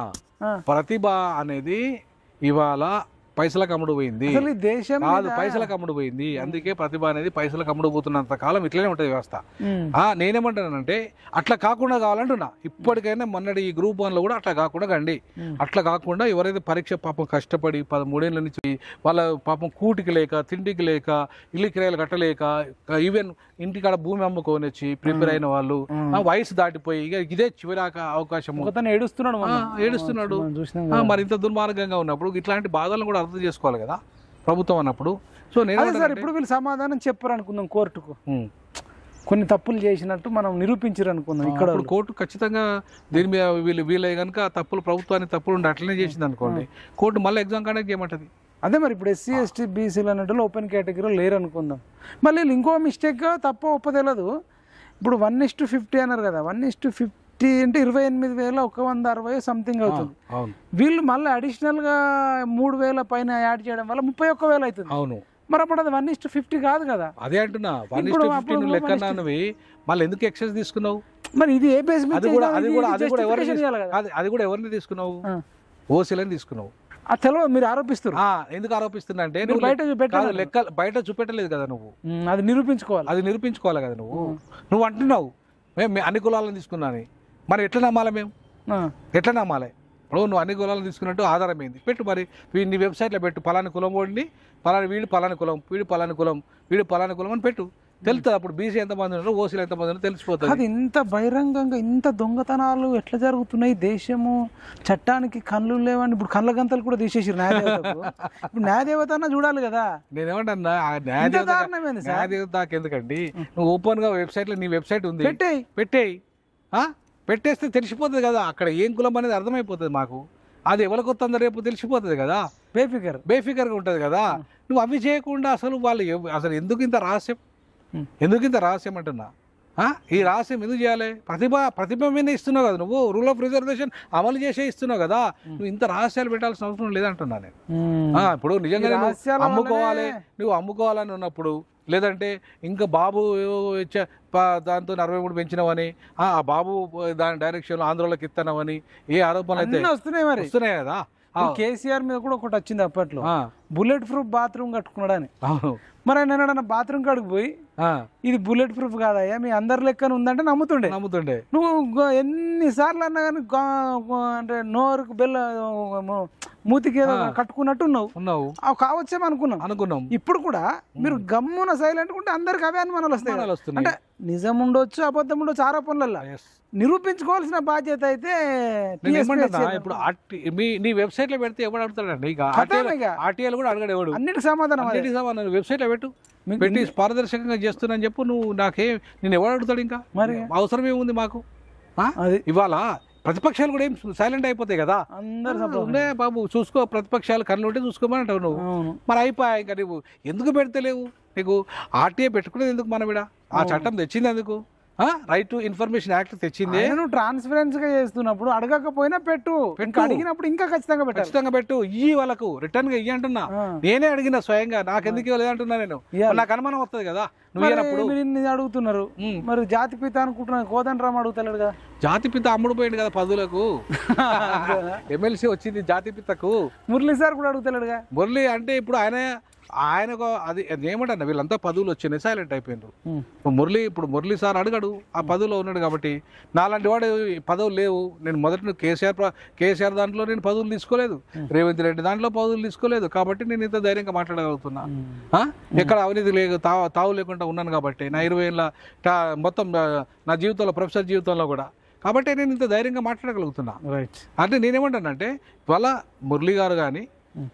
ప్రతిభ అనేది ఇవాళ పైసల కమ్ముడు పోయింది దేశం కాదు పైసలకు కమ్ముడు పోయింది అందుకే ప్రతిభ అనేది పైసల కమ్ముడు పోతున్నంత కాలం ఇట్లనే ఉంటుంది వ్యవస్థ నేనేమంటానంటే అట్లా కాకుండా కావాలంటున్నా ఇప్పటికైనా మొన్నటి ఈ గ్రూప్ వన్ లో కూడా అట్లా కాకుండా కండి అట్లా కాకుండా ఎవరైతే పరీక్ష పాపం కష్టపడి పదమూడేళ్ళ నుంచి వాళ్ళ పాపం కూటికి లేక తిండికి లేక ఇల్లు కిరాయిలు కట్టలేక ఈవెన్ ఇంటికాడ భూమి అమ్ముకొని వచ్చి ప్రిపేర్ అయిన వాళ్ళు వయసు దాటిపోయి ఇదే చివరాక అవకాశం ఏడుస్తున్నాడు ఏడుస్తున్నాడు మరి ఇంత దుర్మార్గంగా ఉన్నప్పుడు ఇట్లాంటి బాధలను కూడా అర్థం చేసుకోవాలి కదా ప్రభుత్వం అన్నప్పుడు సో నేను సార్ ఇప్పుడు వీళ్ళు సమాధానం చెప్పారు అనుకుందాం కోర్టుకు కొన్ని తప్పులు చేసినట్టు మనం నిరూపించారు అనుకుందాం ఇక్కడ కోర్టు ఖచ్చితంగా దీని మీద వీళ్ళు వీలై కనుక తప్పులు ప్రభుత్వాన్ని తప్పులు ఉండి అట్లనే చేసింది అనుకోండి కోర్టు మళ్ళీ ఎగ్జామ్ కండక్ట్ ఏమంటది అదే మరి ఇప్పుడు ఎస్సీ ఎస్టీ బీసీలు అన్నట్లు ఓపెన్ కేటగిరీలో లేరు అనుకుందాం మళ్ళీ ఇంకో మిస్టేక్ తప్ప ఒప్ప తెలియదు ఇప్పుడు వన్ ఇస్టు ఫిఫ్టీ అన్నారు కదా వన్ ఇస్టు ఫిఫ్టీ అంటే ఇరవై ఎనిమిది వేల ఒక వంద అరవై సంథింగ్ అవుతుంది వీళ్ళు మళ్ళీ అడిషనల్గా మూడు వేల పైన యాడ్ చేయడం వల్ల ముప్పై ఒక్క వేలు అవుతుంది అవును మరి అప్పుడు అది వన్ ఇస్టు ఫిఫ్టీ కాదు కదా అదే అంటున్నా వన్ ఇస్టు ఫిఫ్టీ మళ్ళీ ఎందుకు ఎక్సెస్ తీసుకున్నావు మరి ఇది ఏ బేస్ అది కూడా అది కూడా ఎవరిని అది కూడా ఎవరిని తీసుకున్నావు ఓసీలని తీసుకున్నావు ఆ తెలవదు మీరు ఆరోపిస్తారు ఎందుకు ఆరోపిస్తున్నా అంటే నువ్వు బయట చూపెట్టాలి లెక్క బయట చూపెట్టలేదు కదా నువ్వు అది నిరూపించుకోవాలి అది నిరూపించుకోవాలి కదా నువ్వు నువ్వు అంటున్నావు మేము అన్ని కులాలను తీసుకున్నాను మరి ఎట్లా నమ్మాలి మేము ఎట్లా నమ్మాలి ఇప్పుడు నువ్వు అన్ని కులాలను తీసుకున్నట్టు ఆధారమైంది పెట్టు మరి నీ వెబ్సైట్లో పెట్టు పలాని కులం వాడిని పలాని వీడు పలాని కులం వీడు పలాని కులం వీడు పలాని కులం అని పెట్టు తెలుస్తుంది అప్పుడు బీసీ ఎంతమంది ఉన్నారో ఓసీలు ఎంతమంది మంది తెలిసిపోతుంది అది ఇంత బహిరంగంగా ఇంత దొంగతనాలు ఎట్లా జరుగుతున్నాయి దేశము చట్టానికి కళ్ళు లేవని ఇప్పుడు కళ్ళ గంతలు కూడా తీసేసారు న్యాయదేవత ఇప్పుడు న్యాయదేవత అన్న చూడాలి కదా నేనేమంటన్నా న్యాయదేవత దాకెందుకండి నువ్వు ఓపెన్ గా వెబ్సైట్ లో నీ వెబ్సైట్ ఉంది పెట్టేయి పెట్టేయి పెట్టేస్తే తెలిసిపోతుంది కదా అక్కడ ఏం కులం అనేది అర్థమైపోతుంది మాకు అది ఎవరికి వస్తుందో రేపు తెలిసిపోతుంది కదా బేఫికర్ బేఫికర్గా ఉంటుంది కదా నువ్వు అవి చేయకుండా అసలు వాళ్ళు అసలు ఎందుకు ఇంత రహస్యం ఎందుకు ఇంత రహస్యం అంటున్నా ఈ రహస్యం ఎందుకు చేయాలి ప్రతిభ ప్రతిభ మీద ఇస్తున్నావు కదా నువ్వు రూల్ ఆఫ్ రిజర్వేషన్ అమలు చేసే ఇస్తున్నావు కదా నువ్వు ఇంత రహస్యాలు పెట్టాల్సిన అవసరం లేదంటున్నా నేను ఇప్పుడు నిజంగా అమ్ముకోవాలి నువ్వు అమ్ముకోవాలని ఉన్నప్పుడు లేదంటే ఇంకా బాబు దాంతో అరవై మూడు పెంచినావని ఆ బాబు దాని డైరెక్షన్ ఆంధ్రలోకి ఇస్తానవని ఏ ఆరోపణలు అయితే వస్తున్నాయి వస్తున్నాయి కదా కేసీఆర్ మీద కూడా ఒకటి వచ్చింది అప్పట్లో బుల్లెట్ ప్రూఫ్ బాత్రూమ్ కట్టుకున్నాడని మరి ఆయన ఏడన్నా బాత్రూమ్ కాడికి పోయి ఇది బుల్లెట్ ప్రూఫ్ కాదయ్యా మీ అందరి లెక్కన ఉందంటే నమ్ముతుండే నమ్ముతుండే నువ్వు ఎన్నిసార్లు అన్నా కానీ అంటే నోరుకు బెల్ల మూతికి ఏదో కట్టుకున్నట్టు ఉన్నావు ఉన్నావు కావచ్చేమో అనుకున్నాం అనుకున్నాం ఇప్పుడు కూడా మీరు గమ్మున సైలెంట్ ఉంటే అందరికి అవే అనుమానాలు వస్తాయి అంటే నిజం ఉండొచ్చు అబద్ధం ఉండొచ్చు ఆరోపణలలో నిరూపించుకోవాల్సిన బాధ్యత అయితే ఇప్పుడు మీ నీ వెబ్సైట్ లో పెడితే ఎవరు అడుగుతాడండి ఆర్టీఎల్ కూడా అడగడు ఎవడు అన్నిటికి సమాధానం అన్నిటి సమాధానం వెబ్సైట్లో పెట్టు పెట్టి పారదర్శకంగా చేస్తున్నాను చెప్పు నువ్వు నాకే నేను ఎవడు అడుగుతాడు ఇంకా మరి అవసరం ఏముంది మాకు ఇవాళ ప్రతిపక్షాలు కూడా ఏం సైలెంట్ అయిపోతాయి కదా అందరూ బాబు చూసుకో ప్రతిపక్షాలు కళ్ళు ఉంటే చూసుకోమని అంటావు నువ్వు మరి అయిపోయా ఇంకా నువ్వు ఎందుకు పెడతలేవు నీకు ఆర్టీఏ పెట్టుకునేది ఎందుకు మనవిడ ఆ చట్టం తెచ్చింది ఎందుకు రైట్ టు ఇన్ఫర్మేషన్ యాక్ట్ తెచ్చింది నేను ట్రాన్స్పరెన్స్ గా చేస్తున్నప్పుడు అడగకపోయినా పెట్టు అడిగినప్పుడు ఇంకా ఖచ్చితంగా పెట్టు ఖచ్చితంగా పెట్టు ఈ వాళ్ళకు రిటర్న్ గా ఇయ్యంటున్నా నేనే అడిగిన స్వయంగా నాకు ఎందుకు ఇవ్వలేదు అంటున్నా నేను నాకు అనుమానం వస్తుంది కదా అడుగుతున్నారు మరి జాతి పిత అనుకుంటున్నా కోదండరామ్ అడుగుతాడు కదా జాతి పిత అమ్ముడు పోయింది కదా పదులకు ఎమ్మెల్సీ వచ్చింది జాతి పితకు మురళి సార్ కూడా అడుగుతాడుగా మురళి అంటే ఇప్పుడు ఆయన ఆయనకు అది ఏమంటే వీళ్ళంతా పదవులు వచ్చినాయి సైలెంట్ అయిపోయినారు మురళి ఇప్పుడు మురళి సార్ అడగడు ఆ పదవులో ఉన్నాడు కాబట్టి నాలాంటి వాడు పదవులు లేవు నేను మొదట కేసీఆర్ కేసీఆర్ దాంట్లో నేను పదవులు తీసుకోలేదు రేవంత్ రెడ్డి దాంట్లో పదవులు తీసుకోలేదు కాబట్టి నేను ఇంత ధైర్యంగా మాట్లాడగలుగుతున్నా ఎక్కడ అవినీతి లేదు తావు తావు లేకుండా ఉన్నాను కాబట్టి నా ఇరవై ఏళ్ళ మొత్తం నా జీవితంలో ప్రొఫెసర్ జీవితంలో కూడా కాబట్టి నేను ఇంత ధైర్యంగా మాట్లాడగలుగుతున్నా అంటే నేనేమంటానంటే ఇవాళ మురళి గారు కానీ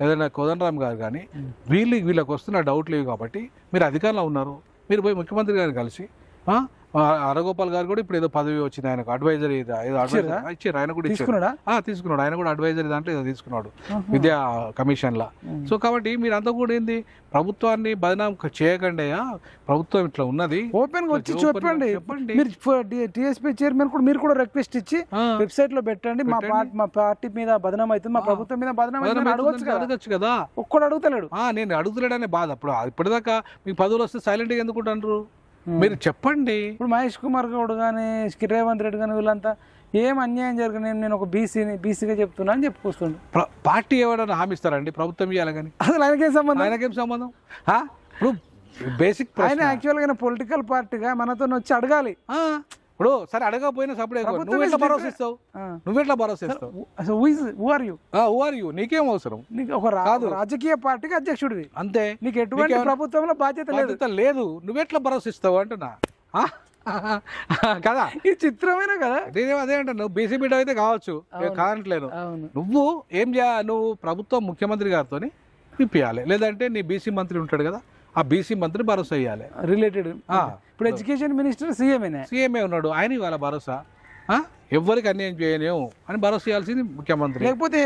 ఏదైనా కోదండరామ్ గారు కానీ వీళ్ళు వీళ్ళకి వస్తున్న డౌట్లు ఇవి కాబట్టి మీరు అధికారంలో ఉన్నారు మీరు పోయి ముఖ్యమంత్రి గారిని కలిసి అరగోపాల్ గారు కూడా ఇప్పుడు ఏదో పదవి వచ్చింది ఆయనకు అడ్వైజర్ ఇచ్చారు ఆయన కూడా తీసుకున్నాడా తీసుకున్నాడు ఆయన కూడా అడ్వైజర్ దాంట్లో ఏదో తీసుకున్నాడు విద్యా లా సో కాబట్టి మీరు కూడా ఏంది ప్రభుత్వాన్ని బదనాం చేయకండి ప్రభుత్వం ఇట్లా ఉన్నది ఓపెన్ గా వచ్చి చెప్పండి మీరు టీఎస్పీ చైర్మన్ కూడా మీరు కూడా రిక్వెస్ట్ ఇచ్చి వెబ్సైట్ లో పెట్టండి మా మా పార్టీ మీద బదనం అవుతుంది మా ప్రభుత్వం మీద బదనం అడగచ్చు అడగచ్చు కదా ఒక్కడు అడుగుతలేడు నేను అనే బాధ అప్పుడు ఇప్పటిదాకా మీకు పదవులు వస్తే సైలెంట్ గా ఎందుకుంటారు మీరు చెప్పండి ఇప్పుడు మహేష్ కుమార్ గౌడ్ కానీ రేవంత్ రెడ్డి కానీ వీళ్ళంతా ఏం అన్యాయం జరగని నేను ఒక బీసీని బీసీగా చెప్తున్నా అని చెప్పుకొస్తుండే పార్టీ ఎవరైనా హామీస్తారండి ప్రభుత్వం ఇవ్వాలి కానీ అసలు ఆయనకేం సంబంధం ఆయనకేం సంబంధం ఇప్పుడు బేసిక్ ఆయన యాక్చువల్గా పొలిటికల్ పార్టీగా మనతో వచ్చి అడగాలి ఇప్పుడు సరే అడగకపోయినా సప్లై నువ్వు ఎట్లా భరోసా ఇస్తావు నువ్వు ఎట్లా భరోసా ఇస్తావు are you you are you నీకేం అవసరం నీకు ఒక రాదు రాజకీయ పార్టీకి అధ్యక్షుడివి అంతే నీకు ఎటువంటి ప్రభుత్వంలో బాధ్యత లేదు లేదు నువ్వు ఎట్లా భరోసా ఇస్తావు అంటున్నా కదా ఇది చిత్రమేనా కదా నేనే అదే అంటే నువ్వు బీసీ బిడ్డ అయితే కావచ్చు కానట్లేదు నువ్వు ఏం చేయ నువ్వు ప్రభుత్వం ముఖ్యమంత్రి గారితో ఇప్పియాలి లేదంటే నీ బీసీ మంత్రి ఉంటాడు కదా ఆ బీసీ మంత్రి భరోసా ఇవ్వాలి రిలేటెడ్ ఇప్పుడు ఎడ్యుకేషన్ మినిస్టర్ సీఎంఏనే సీఎంఏ ఉన్నాడు ఆయన ఇవ్వాలి భరోసా ఎవరికి అన్యాయం చేయలేము అని భరోసా ఇవ్వాల్సింది ముఖ్యమంత్రి లేకపోతే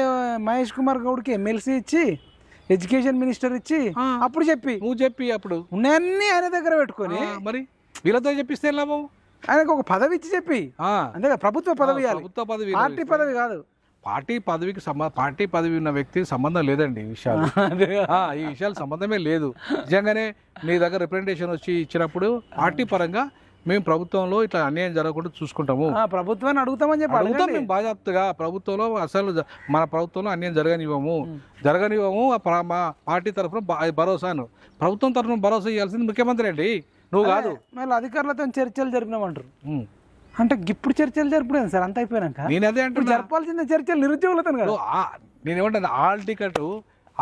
మహేష్ కుమార్ గౌడ్కి ఎమ్మెల్సీ ఇచ్చి ఎడ్యుకేషన్ మినిస్టర్ ఇచ్చి అప్పుడు చెప్పి నువ్వు చెప్పి అప్పుడు ఉన్నాయన్నీ ఆయన దగ్గర పెట్టుకొని మరి వీళ్ళతో చెప్పిస్తే లాభం ఆయనకు ఒక పదవి ఇచ్చి చెప్పి అంతే ప్రభుత్వ పదవి ప్రభుత్వ పదవి పార్టీ పదవి కాదు పార్టీ పదవికి సంబంధ పార్టీ పదవి ఉన్న వ్యక్తికి సంబంధం లేదండి ఈ విషయాలు ఈ విషయాలు సంబంధమే లేదు నిజంగానే మీ దగ్గర రిప్రజెంటేషన్ వచ్చి ఇచ్చినప్పుడు పార్టీ పరంగా మేము ప్రభుత్వంలో ఇట్లా అన్యాయం జరగకుండా చూసుకుంటాము ప్రభుత్వాన్ని అడుగుతామని చెప్పి అడుగుతాం మేము బాధ్యతగా ప్రభుత్వంలో అసలు మన ప్రభుత్వంలో అన్యాయం జరగనివ్వము జరగనివ్వము మా పార్టీ తరఫున భరోసాను ప్రభుత్వం తరఫున భరోసా ఇవ్వాల్సింది ముఖ్యమంత్రి అండి నువ్వు కాదు మళ్ళీ అధికారులతో చర్చలు జరిపినామంటారు అంటే ఇప్పుడు చర్చలు జరుపులేదు సార్ అంత అయిపోయినాక నేను అదే అంటే జరపాల్సిన చర్చలు నిరుద్యోగులతను కదా నేను ఏమంటాను ఆల్ టికెట్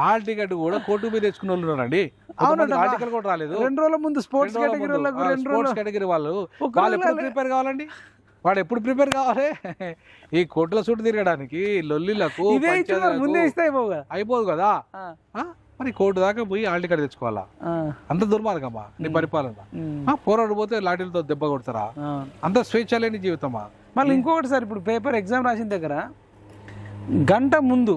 ఆల్ టికెట్ కూడా కోర్టు మీద తెచ్చుకున్న వాళ్ళు ఉన్నారండి హాల్ టికెట్ కూడా రాలేదు రెండు రోజుల ముందు స్పోర్ట్స్ కేటగిరీ స్పోర్ట్స్ కేటగిరీ వాళ్ళు వాళ్ళు ఎప్పుడు ప్రిపేర్ కావాలండి వాడు ఎప్పుడు ప్రిపేర్ కావాలి ఈ కోర్టుల సూట్ తిరగడానికి లొల్లిలకు అయిపోదు కదా మరి కోర్టు దాకా పోయి ఆల్రెడీ కార్డు తెచ్చుకోవాలా అంత దుర్మార్గమా నీ పరిపాలన పోరాడు పోతే దెబ్బ కొడతారా అంత స్వేచ్ఛ లేని జీవితమా మళ్ళీ ఇంకొకటి సార్ ఇప్పుడు పేపర్ ఎగ్జామ్ రాసిన దగ్గర గంట ముందు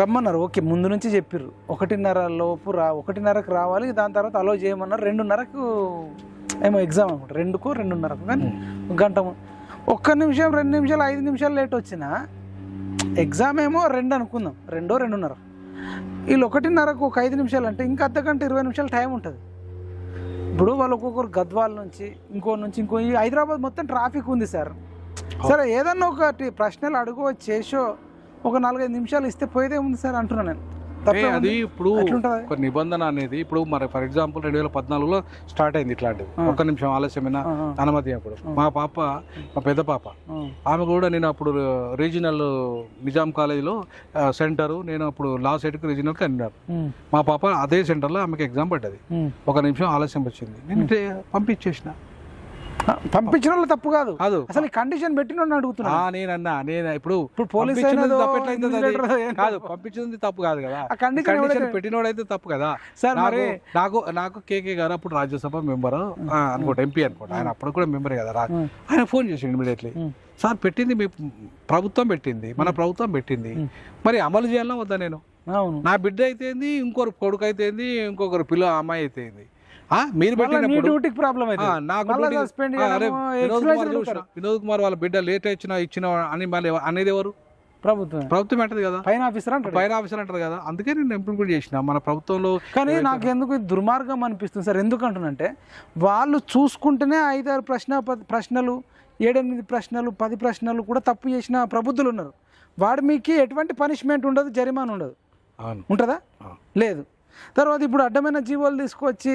రమ్మన్నారు ఓకే ముందు నుంచి చెప్పిర్రు ఒకటిన్నర లోపు రా ఒకటిన్నరకు రావాలి దాని తర్వాత అలో చేయమన్నారు రెండున్నరకు ఏమో ఎగ్జామ్ అనమాట రెండుకు రెండున్నరకు కానీ గంట ఒక్క నిమిషం రెండు నిమిషాలు ఐదు నిమిషాలు లేట్ వచ్చినా ఎగ్జామ్ ఏమో రెండు అనుకుందాం రెండో రెండున్నర వీళ్ళు ఒకటిన్నరకు ఒక ఐదు నిమిషాలు అంటే ఇంకా అర్ధగంట ఇరవై నిమిషాలు టైం ఉంటుంది ఇప్పుడు వాళ్ళు ఒక్కొక్కరు గద్వాల నుంచి ఇంకో నుంచి ఇంకో ఈ హైదరాబాద్ మొత్తం ట్రాఫిక్ ఉంది సార్ సరే ఏదన్నా ఒకటి ప్రశ్నలు అడుగు చేసో ఒక నాలుగైదు నిమిషాలు ఇస్తే పోయేదే ఉంది సార్ అంటున్నాను నేను అది ఇప్పుడు ఒక నిబంధన అనేది ఇప్పుడు మరి ఫర్ ఎగ్జాంపుల్ రెండు వేల పద్నాలుగులో స్టార్ట్ అయింది ఇట్లాంటిది ఒక్క నిమిషం ఆలస్యమైన అనుమతి అప్పుడు మా పాప మా పెద్ద పాప ఆమె కూడా నేను అప్పుడు రీజనల్ నిజాం కాలేజీలో సెంటర్ నేను అప్పుడు లా సైడ్కి రీజనల్ అన్నారు మా పాప అదే సెంటర్లో ఆమెకి ఎగ్జామ్ పడ్డది ఒక నిమిషం ఆలస్యం వచ్చింది నేను పంపించేసిన పంపించిన వాళ్ళు తప్పు కాదు కాదు అసలు కండిషన్ పెట్టిన అడుగుతున్నా నేనన్నా నేను ఇప్పుడు ఇప్పుడు పోలీస్ కాదు పంపించింది తప్పు కాదు కదా కండిషన్ పెట్టినోడైతే తప్పు కదా సార్ మరి నాకు నాకు కేకే గారు అప్పుడు రాజ్యసభ మెంబర్ అనుకోండి ఎంపీ అనుకోండి ఆయన అప్పుడు కూడా మెంబరే కదా ఆయన ఫోన్ చేసి ఇమీడియట్లీ సార్ పెట్టింది మీ ప్రభుత్వం పెట్టింది మన ప్రభుత్వం పెట్టింది మరి అమలు చేయాలన్నా వద్దా నేను నా బిడ్డ అయితేంది ఇంకొకరు కొడుకు అయితేంది ఇంకొకరు పిల్ల అమ్మాయి అయితేంది మీరు డ్యూటీకి వినోద్ కుమార్ వాళ్ళ బిడ్డ లేట్ ఇచ్చిన ఇచ్చిన అని మళ్ళీ అనేది ఎవరు ప్రభుత్వం ప్రభుత్వం అంటది కదా పైన ఆఫీసర్ అంటే పైన ఆఫీసర్ అంటారు కదా అందుకే నేను ఇంప్లిమెంట్ చేసిన మన ప్రభుత్వంలో కానీ నాకు ఎందుకు దుర్మార్గం అనిపిస్తుంది సార్ ఎందుకంటున్నంటే వాళ్ళు చూసుకుంటేనే ఐదారు ప్రశ్న ప్రశ్నలు ఏడెనిమిది ప్రశ్నలు పది ప్రశ్నలు కూడా తప్పు చేసిన ప్రభుత్వాలు ఉన్నారు వాడు మీకు ఎటువంటి పనిష్మెంట్ ఉండదు జరిమానా ఉండదు ఉంటుందా లేదు తర్వాత ఇప్పుడు అడ్డమైన జీవోలు తీసుకువచ్చి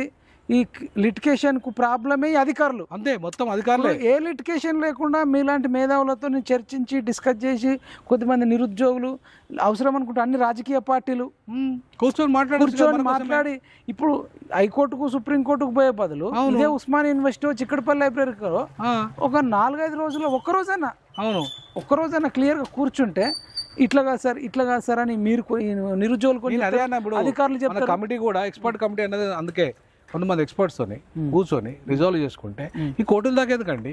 ఈ లిటికేషన్ కు ప్రాబ్లమే అధికారులు అంతే మొత్తం అధికారులు ఏ లిటికేషన్ లేకుండా మీలాంటి మేధావులతో నేను చర్చించి డిస్కస్ చేసి కొద్దిమంది నిరుద్యోగులు అవసరం అనుకుంటా అన్ని రాజకీయ పార్టీలు కూర్చొని మాట్లాడి మాట్లాడి ఇప్పుడు హైకోర్టుకు సుప్రీంకోర్టుకు పోయే బదులు ఇదే ఉస్మాన్ యూనివర్సిటీ వచ్చి ఇక్కడపల్లి ఒక నాలుగైదు రోజుల్లో రోజైనా అవును క్లియర్ గా కూర్చుంటే ఇట్లా కాదు సార్ ఇట్లా కాదు సార్ అని మీరు నిరుద్యోగులు అధికారులు చెప్పారు కమిటీ కూడా ఎక్స్పర్ట్ కమిటీ అనేది అందుకే రెండు మంది తోని కూర్చొని రిజాల్వ్ చేసుకుంటే ఈ కోర్టుల దాకా ఎందుకండి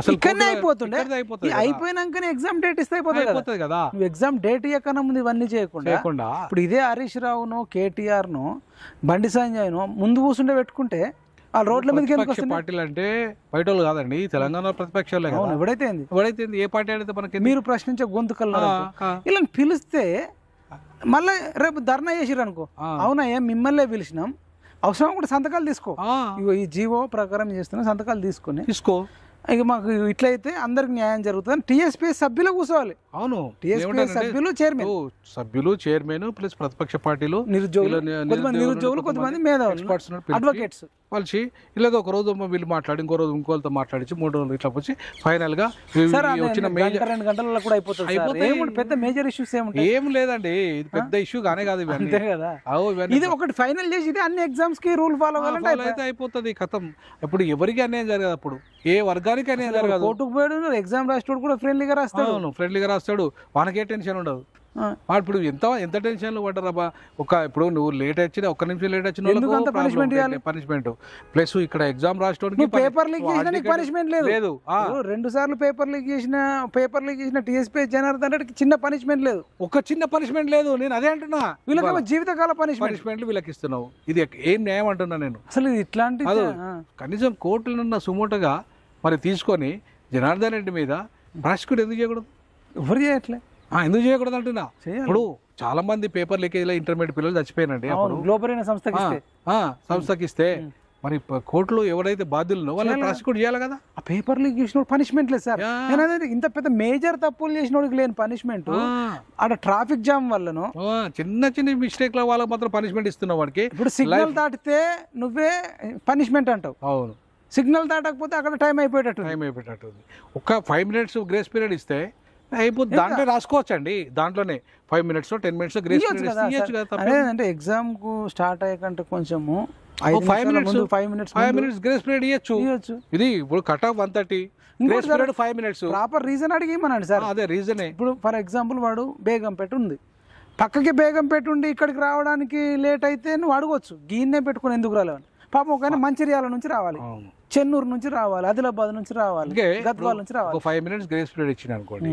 అసలు ఇక్కడనే అయిపోతుండే అయిపోయినాకనే ఎగ్జామ్ డేట్ ఇస్తే అయిపోతుంది కదా ఎగ్జామ్ డేట్ ఇవ్వకన్నా ముందు ఇవన్నీ చేయకుండా ఇప్పుడు ఇదే హరీష్ రావును కేటీఆర్ ను బండి సంజయ్ను ముందు కూర్చుంటే పెట్టుకుంటే ఆ రోడ్ల మీదకి పార్టీలు అంటే బయట వాళ్ళు కాదండి తెలంగాణ ప్రతిపక్షాలే కదా ఎవడైతే ఎవడైతే ఏ పార్టీ అయితే మనకి మీరు ప్రశ్నించే గొంతుకల్లా ఇలా పిలిస్తే మళ్ళీ రేపు ధర్నా చేసిరు అనుకో అవునా మిమ్మల్నే పిలిచినాం అవసరం కూడా సంతకాలు తీసుకో ఈ జీవో ప్రకారం చేస్తున్న సంతకాలు తీసుకుని తీసుకో ఇక మాకు ఇట్లయితే అందరికి న్యాయం జరుగుతుంది టీఎస్పీ సభ్యులు కూర్చోవాలి అవును టీఎస్పీ సభ్యులు చైర్మన్ సభ్యులు చైర్మన్ ప్లస్ ప్రతిపక్ష పార్టీలు నిరుద్యోగులు నిరుద్యోగులు కొంతమంది మేధావులు అడ్వకేట్స్ కలిసి ఇలాగ ఒక రోజు వీళ్ళు మాట్లాడి ఇంకో రోజు ఇంకోళ్ళతో మాట్లాడించి మూడు రోజులు ఇట్లా వచ్చి ఫైనల్ గా వచ్చిన మేజర్ రెండు కూడా పెద్ద మేజర్ ఇష్యూస్ ఏం లేదండి ఇది పెద్ద ఇష్యూ కానే కాదు ఇవన్నీ కదా ఇది ఒకటి ఫైనల్ చేసి ఇది అన్ని ఎగ్జామ్స్ కి రూల్ ఫాలో అయితే అయిపోతుంది కథం ఇప్పుడు ఎవరికి అన్యాయం జరగదు అప్పుడు ఏ వర్గానికి అన్యాయం జరగదు కోర్టుకు పోయాడు ఎగ్జామ్ రాస్తాడు కూడా ఫ్రెండ్లీగా రాస్తాడు ఫ్రెండ్లీగా రాస్తాడు వానకే టెన్షన్ ఉండదు వాడు ఇప్పుడు ఎంత ఎంత పడ్డారు అబ్బా ఒక ఇప్పుడు నువ్వు లేట్ వచ్చిన ఒక్క నిమిషం లేట్ వచ్చిన పనిష్మెంట్ పనిష్మెంట్ ప్లస్ ఇక్కడ ఎగ్జామ్ రాసుకోవడానికి పేపర్ లీక్ చేసిన పనిష్మెంట్ లేదు లేదు రెండు సార్లు పేపర్ లీక్ చేసిన పేపర్ లీక్ చేసిన టీఎస్పీ జనార్దన్ రెడ్డికి చిన్న పనిష్మెంట్ లేదు ఒక చిన్న పనిష్మెంట్ లేదు నేను అదే అంటున్నా వీళ్ళకి జీవితకాల పనిష్మెంట్ పనిష్మెంట్లు వీళ్ళకి ఇస్తున్నావు ఇది ఏం న్యాయం అంటున్నా నేను అసలు ఇది ఇట్లాంటి కనీసం ఉన్న సుమోటగా మరి తీసుకొని జనార్దన్ రెడ్డి మీద ప్రాసిక్యూట్ ఎందుకు చేయకూడదు ఎవరు చేయట్లే ఎందుకు చేయకూడదు అంటున్నా ఇప్పుడు చాలా మంది పేపర్ లీకేజ్లో ఇంటర్మీడియట్ పిల్లలు చచ్చిపోయినండి గ్లోబల్ సంస్థకి సంస్థకి ఇస్తే మరి కోర్టులో ఎవరైతే బాధ్యులు వాళ్ళని ప్రాసిక్యూట్ చేయాలి కదా ఆ పేపర్ లీక్ చేసిన పనిష్మెంట్ లేదు సార్ ఇంత పెద్ద మేజర్ తప్పులు చేసిన వాడికి లేని పనిష్మెంట్ అక్కడ ట్రాఫిక్ జామ్ వల్లనో చిన్న చిన్న మిస్టేక్ లో వాళ్ళకి మాత్రం పనిష్మెంట్ ఇస్తున్న వాడికి ఇప్పుడు సిగ్నల్ దాటితే నువ్వే పనిష్మెంట్ అంటావు అవును సిగ్నల్ దాటకపోతే అక్కడ టైం అయిపోయేటట్టు టైం అయిపోయేటట్టు ఒక ఫైవ్ మినిట్స్ గ్రేస్ పీరియడ్ ఇస్తే ఇప్పుడు దాంట్లో రాసుకోవచ్చండి దాంట్లోనే five minutes ten minutes grace అంటే ఎగ్జామ్ కు స్టార్ట్ అయ్యాకంటే కొంచెము five minutes five minutes five minutes grace period ఇవ్వచ్చు ఇవ్వచ్చు ఇది ఇప్పుడు cut off one thirty grace period five minutes proper reason అడిగి ఇమ్మనండి సార్ అదే రీజనే ఇప్పుడు ఫర్ ఎగ్జాంపుల్ వాడు బేగం పెట్టుంది పక్కకి బేగం పెట్టుండి ఇక్కడికి రావడానికి లేట్ అయితే నువ్వు అడగొచ్చు గీన్నే పెట్టుకుని ఎందుకు రాలేవని పాపం ఒక మంచిర్యాల నుంచి రావాలి చెన్నూరు నుంచి రావాలి ఆదిలాబాద్ నుంచి రావాలి గద్వాల నుంచి రావాలి ఫైవ్ మినిట్స్ గ్రేస్ పీరియడ్ ఇచ్చిన అనుకోండి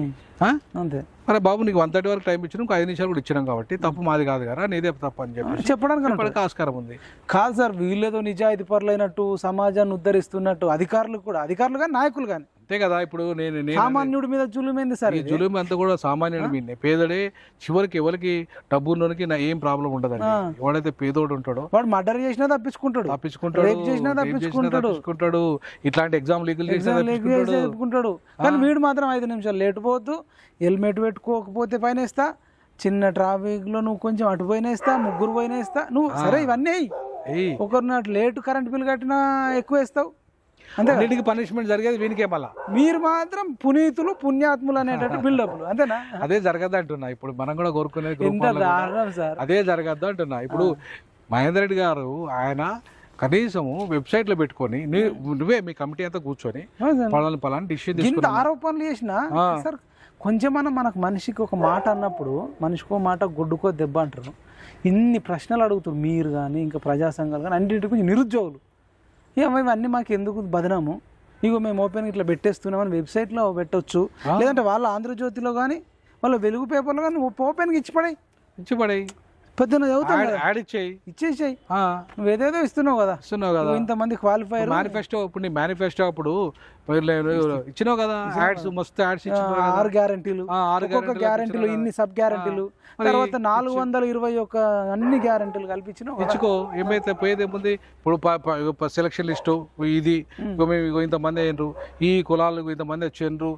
అంతే మరి బాబు నీకు వన్ థర్టీ వరకు టైం ఇచ్చిన ఒక ఐదు నిమిషాలు కూడా ఇచ్చినాం కాబట్టి తప్పు మాది కాదు కదా నేదే తప్పు అని చెప్పి చెప్పడానికి ఆస్కారం ఉంది కాదు సార్ వీళ్ళేదో నిజాయితీ పరులైనట్టు సమాజాన్ని ఉద్ధరిస్తున్నట్టు అధికారులు కూడా అధికారులు కానీ నాయకులు కానీ అంతే కదా ఇప్పుడు నేను సామాన్యుడి మీద జులుమైంది సార్ జులుమి అంతా కూడా సామాన్యుడి మీద పేదడే చివరికి ఎవరికి డబ్బు ఉన్నోనికి నా ఏం ప్రాబ్లం ఉండదండి ఎవడైతే పేదోడు ఉంటాడో వాడు మర్డర్ చేసినా తప్పించుకుంటాడు తప్పించుకుంటాడు చేసినా తప్పించుకుంటాడు తప్పించుకుంటాడు ఇట్లాంటి ఎగ్జామ్ లీగల్ తప్పించుకుంటాడు కానీ వీడు మాత్రం ఐదు నిమిషాలు లేట్ పోవద్దు హెల్మెట్ పెట్టుకోకపోతే పైన ఇస్తా చిన్న ట్రాఫిక్ లో నువ్వు కొంచెం అటు పోయినా ఇస్తా ముగ్గురు పోయినా ఇస్తా నువ్వు సరే ఇవన్నీ ఒకరు నాటి లేటు కరెంట్ బిల్ కట్టినా ఎక్కువ ఇస్తావు అన్నిటికి పనిష్మెంట్ జరిగేది వీనికే మళ్ళా మీరు మాత్రం పునీతులు పుణ్యాత్ములు అనేటట్టు బిల్డప్లు అంతేనా అదే జరగదు అంటున్నా ఇప్పుడు మనం కూడా కోరుకునేది అదే జరగద్దు అంటున్నా ఇప్పుడు మహేందర్ రెడ్డి గారు ఆయన కనీసము వెబ్సైట్ లో పెట్టుకొని నువ్వే మీ కమిటీ అంతా కూర్చొని పలానా పలాని డిసిషన్ తీసుకుని ఆరోపణలు చేసిన సార్ కొంచెం మనం మనకు మనిషికి ఒక మాట అన్నప్పుడు మనిషికో మాట గుడ్డుకో దెబ్బ అంటారు ఇన్ని ప్రశ్నలు అడుగుతారు మీరు కానీ ఇంకా ప్రజా సంఘాలు కానీ అన్నింటి నిరుద్యోగులు ఏమో ఇవన్నీ మాకు ఎందుకు బదనాము ఇగో మేము ఓపెన్ ఇట్లా పెట్టేస్తున్నామని వెబ్సైట్లో పెట్టొచ్చు లేదంటే వాళ్ళ ఆంధ్రజ్యోతిలో కానీ వాళ్ళ వెలుగు పేపర్లో కానీ ఓపెన్గా ఇచ్చిపడాయి ఇచ్చిపడాయి పొద్దున్న చదువుతాడు యాడ్ ఇచ్చేయి ఇచ్చేసాయి ఏదేదో ఇస్తున్నావు కదా ఇస్తున్నావు కదా ఇంతమంది క్వాలిఫై మేనిఫెస్టో ఇప్పుడు మేనిఫెస్టో అప్పుడు ఇచ్చినావు కదా యాడ్స్ మస్తు యాడ్స్ ఆరు గ్యారంటీలు ఆరు గ్యారంటీలు ఇన్ని సబ్ గ్యారంటీలు తర్వాత నాలుగు వందల ఇరవై ఒక అన్ని గ్యారంటీలు కల్పించిన ఇచ్చుకో ఏమైతే పోయేది ఏముంది ఇప్పుడు సెలక్షన్ లిస్టు ఇది మేము ఇంతమంది అయినరు ఈ కులాలు ఇంతమంది వచ్చిండ్రు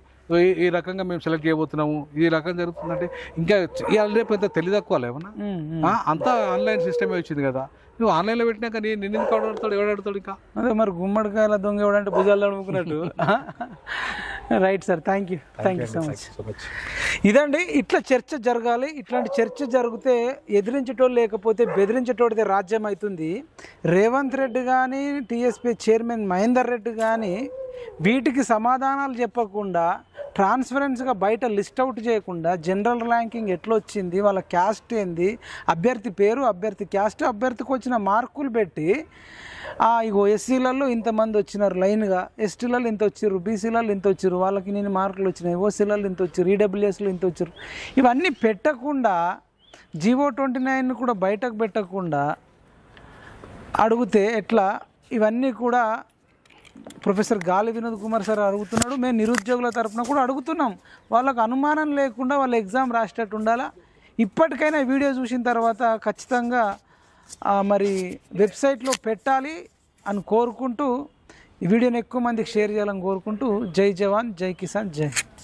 ఈ రకంగా మేము సెలెక్ట్ చేయబోతున్నాము ఈ రకం జరుగుతుందంటే ఇంకా ఇవాళ రేపు ఇంత తెలియ తక్కువ ఏమన్నా అంతా ఆన్లైన్ సిస్టమే వచ్చింది కదా నువ్వు ఆన్లైన్లో పెట్టినాక నేను నిన్న ఎవడు అడుగుతాడు ఇంకా అదే మరి గుమ్మడికాయల దొంగ ఎవడంటే భుజాలు అడుగుకున్నట్టు right sir thank you thank you so much ఇదండి ఇట్లా చర్చ జరగాలి ఇట్లాంటి చర్చ జరిగితే ఎదిరించేటోళ్ళు లేకపోతే బెదిరించటోడితే రాజ్యం అవుతుంది రేవంత్ రెడ్డి కానీ టీఎస్పీ చైర్మన్ మహేందర్ రెడ్డి కానీ వీటికి సమాధానాలు చెప్పకుండా ట్రాన్స్పరెన్స్గా బయట లిస్ట్ అవుట్ చేయకుండా జనరల్ ర్యాంకింగ్ వచ్చింది వాళ్ళ క్యాస్ట్ ఏంది అభ్యర్థి పేరు అభ్యర్థి క్యాస్ట్ అభ్యర్థికి వచ్చిన మార్కులు పెట్టి ఇగో ఎస్సీలలో ఇంతమంది వచ్చినారు లైన్గా ఎస్టీలలో ఇంత వచ్చారు బీసీలలో ఇంత వచ్చారు వాళ్ళకి నేను మార్కులు వచ్చినాయి ఓసీలలో ఇంత వచ్చారు ఈడబ్ల్యూఎస్లో ఇంత వచ్చారు ఇవన్నీ పెట్టకుండా జీవో ట్వంటీ నైన్ కూడా బయటకు పెట్టకుండా అడిగితే ఎట్లా ఇవన్నీ కూడా ప్రొఫెసర్ గాలి వినోద్ కుమార్ సార్ అడుగుతున్నాడు మేము నిరుద్యోగుల తరఫున కూడా అడుగుతున్నాం వాళ్ళకు అనుమానం లేకుండా వాళ్ళ ఎగ్జామ్ రాసేటట్టు ఉండాలా ఇప్పటికైనా వీడియో చూసిన తర్వాత ఖచ్చితంగా మరి వెబ్సైట్లో పెట్టాలి అని కోరుకుంటూ ఈ వీడియోని ఎక్కువ మందికి షేర్ చేయాలని కోరుకుంటూ జై జవాన్ జై కిసాన్ జై